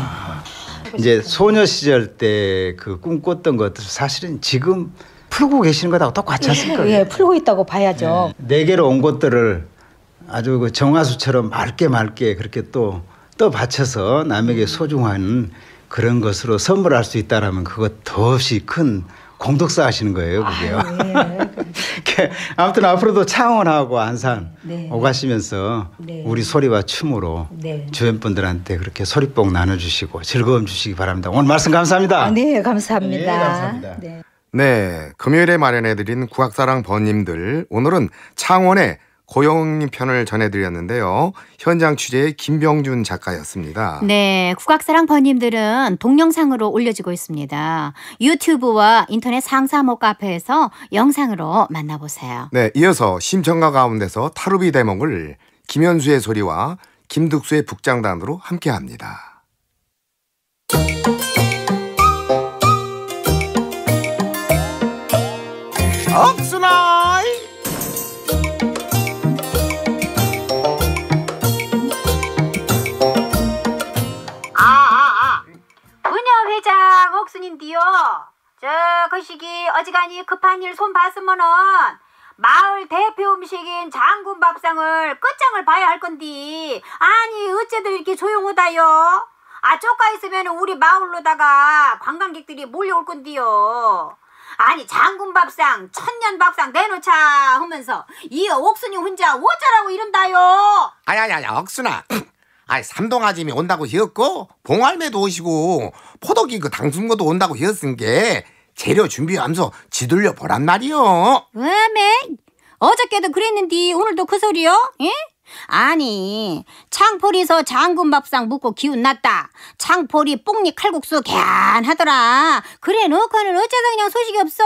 이제 소녀 시절 때 그 꿈꿨던 것들 사실은 지금 풀고 계시는 거다고 똑같지 않습니까? 예, 풀고 있다고 봐야죠. 네. 네 개로 온 것들을 아주 그 정화수처럼 맑게 맑게 그렇게 또또 바쳐서 남에게 소중한 그런 것으로 선물할 수 있다라면 그것 더없이 큰 공덕사 하시는 거예요, 그게요. 예. 아무튼 앞으로도 창원하고 안산 네. 오가시면서 네. 우리 소리와 춤으로 네. 주변 분들한테 그렇게 소리뽕 나눠주시고 즐거움 주시기 바랍니다. 오늘 말씀 감사합니다. 아, 네, 감사합니다. 네, 감사합니다. 네. 네, 금요일에 마련해드린 국악사랑 번님들 오늘은 창원의 고영님 편을 전해드렸는데요. 현장 취재의 김병준 작가였습니다. 네, 국악사랑 번님들은 동영상으로 올려지고 있습니다. 유튜브와 인터넷 상사모 카페에서 영상으로 만나보세요. 네, 이어서 심청가 가운데서 타르비 대목을 김현수의 소리와 김득수의 북장단으로 함께합니다. 억순아이 아아아 은영 회장 억순인데요 저 거시기 그 어지간히 급한 일 손 봤으면은 마을 대표 음식인 장군 밥상을 끝장을 봐야 할 건디 아니 어째들 이렇게 조용하다요 아 쪼까 있으면 우리 마을로다가 관광객들이 몰려올 건디요 아니 장군 밥상 천년 밥상 내놓자 하면서 이 옥순이 혼자 어쩌라고 이런다요 아야야야 억순아 아이 삼동아짐이 온다고 했고 봉할매도 오시고 포도기 그 당순거도 온다고 했은 게 재료 준비하면서 지들려 보란 말이요. 왜매 어저께도 그랬는데 오늘도 그 소리요? 예? 아니 창포리서 장군밥상 묵고 기운났다 창포리 뽕잎 칼국수 갸하더라 그래 너고는어째서 그냥 소식이 없어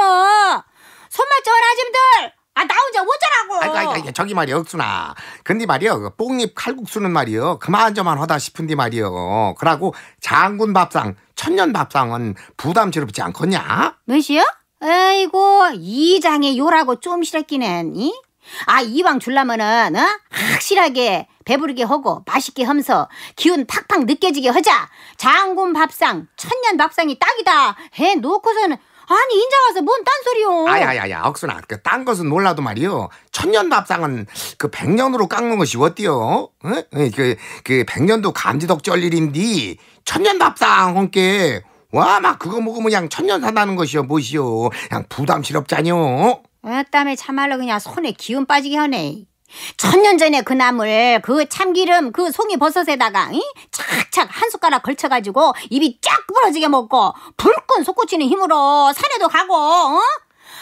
손맛 좋은 아줌들 아나 혼자 오자라고 아이고, 아이고, 저기 말이야 억순아 근데 말이야 그 뽕잎 칼국수는 말이야 그만 저만 하다 싶은디 말이야 그러고 장군밥상 천년밥상은 부담스럽지 않겠냐 몇이요? 아이고 이장의 요라고 좀 싫었기는 이? 아 이왕 줄라면은 어? 확실하게 배부르게 하고 맛있게 험서 기운 팍팍 느껴지게 하자 장군 밥상 천년 밥상이 딱이다 해 놓고서는 아니 인자 와서 뭔 딴소리요 아야야야 억순아 그딴 것은 몰라도 말이요 천년 밥상은 그 백년으로 깎는 것이 어때요 그그 어? 어, 그 백년도 감지덕쩔일인디 천년 밥상 함께 와 막 그거 먹으면 그냥 천년 산다는 것이요 무엇이요 그냥 부담스럽잖요 아, 땀에 참말로 그냥 손에 기운 빠지게 하네. 천 년 전에 그 나물, 그 참기름, 그 송이버섯에다가 이? 착착 한 숟가락 걸쳐가지고 입이 쫙 부러지게 먹고 불끈 솟구치는 힘으로 산에도 가고 어?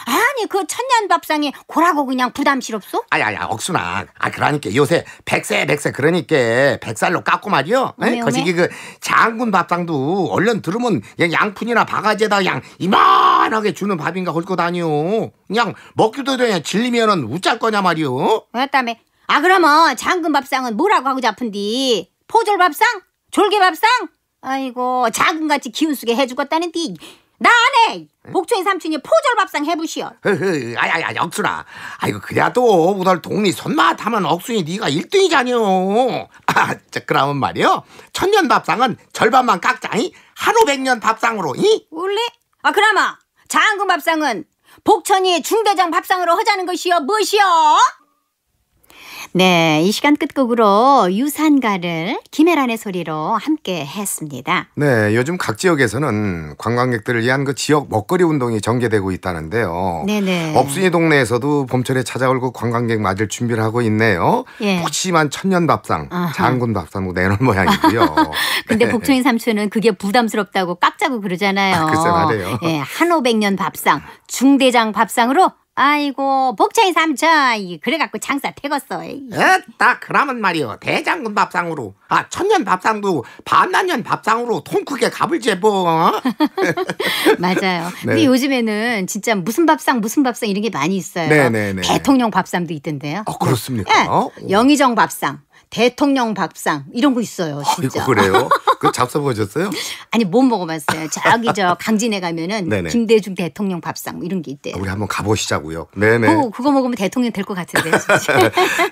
아니 그 천년밥상에 고라고 그냥 부담스럽소? 아야야 억순아 아 그러니까 요새 백세 백세 그러니까 백살로 깎고 말이요 거시기 그 장군 밥상도 얼른 들으면 그냥 양푼이나 바가지에다 그냥 이만하게 주는 밥인가 걸고 다니요 그냥 먹기도 그냥 질리면은 우짤 거냐 말이요 그다음에 아 그러면 장군 밥상은 뭐라고 하고 잡은디 포졸 밥상? 졸개 밥상? 아이고 장군같이 기운수게 해주겠다는디 나네 복촌이 삼촌이 포절밥상 해보시오. 아야야 역순아. 아이고 그래도 우달 동리 손맛 하면 억순이 네가 1등이잖여. 아, 그러면 말이요. 천년 밥상은 절반만 깎자니 한오 백년 밥상으로. 이? 원래? 아 그나마 장군 밥상은 복천이 중대장 밥상으로 하자는 것이여무엇이여 네, 이 시간 끝곡으로 유산가를 김혜란의 소리로 함께 했습니다. 네, 요즘 각 지역에서는 관광객들을 위한 그 지역 먹거리 운동이 전개되고 있다는데요. 네네. 업순이 동네에서도 봄철에 찾아올 그 관광객 맞을 준비를 하고 있네요. 푹심짐한 예. 천년 밥상, 장군 밥상 뭐 내놓은 모양이고요. 근데 네. 복촌인 삼촌은 그게 부담스럽다고 깍자고 그러잖아요. 아, 글쎄 말이에요. 예, 한오백년 밥상, 중대장 밥상으로 아이고 복채이 삼촌 그래갖고 장사 태웠어 에따 그러면 말이여 대장군 밥상으로 아 천년 밥상도 반나년 밥상으로 통 크게 갑을 제보 뭐, 어? 맞아요 네. 근데 요즘에는 진짜 무슨 밥상 무슨 밥상 이런 게 많이 있어요 네네네. 대통령 밥상도 있던데요 아 그렇습니까 네. 어. 영의정 밥상 대통령 밥상 이런 거 있어요 진짜 아이고, 그래요 그잡숴보셨어요 아니 못 먹어봤어요. 저기 저 강진에 가면은 네네. 김대중 대통령 밥상 뭐 이런 게 있대요. 우리 한번 가보시자고요. 네네. 오, 어, 그거 먹으면 대통령 될 것 같은데. 네.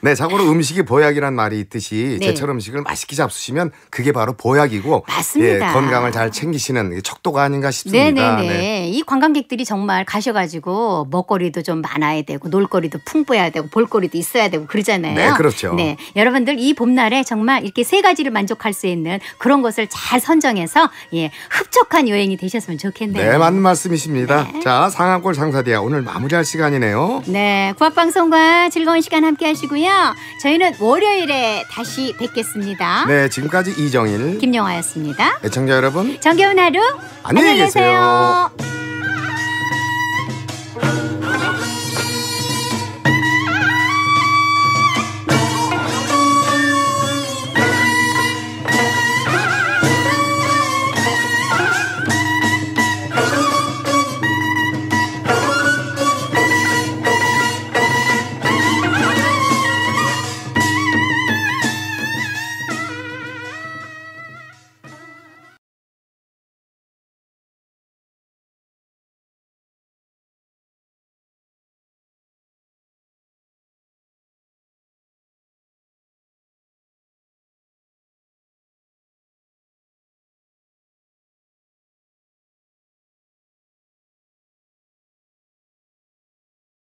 네, 참고로 음식이 보약이란 말이 있듯이 네. 제철 음식을 맛있게 잡수시면 그게 바로 보약이고 예, 맞습니다. 예, 건강을 잘 챙기시는 척도가 아닌가 싶습니다. 네네네. 네. 이 관광객들이 정말 가셔가지고 먹거리도 좀 많아야 되고 놀거리도 풍부해야 되고 볼거리도 있어야 되고 그러잖아요. 네, 그렇죠. 네, 여러분들 이 봄날에 정말 이렇게 세 가지를 만족할 수 있는 그런 것을 것을 잘 선정해서 예, 흡족한 여행이 되셨으면 좋겠네요. 네, 맞는 말씀이십니다. 네. 자, 상암골 장사대야 오늘 마무리할 시간이네요. 네, 구합방송과 즐거운 시간 함께 하시고요. 저희는 월요일에 다시 뵙겠습니다. 네, 지금까지 이정일, 김영화였습니다. 애청자 여러분, 정겨운 하루 안녕히 계세요. 안녕히 계세요.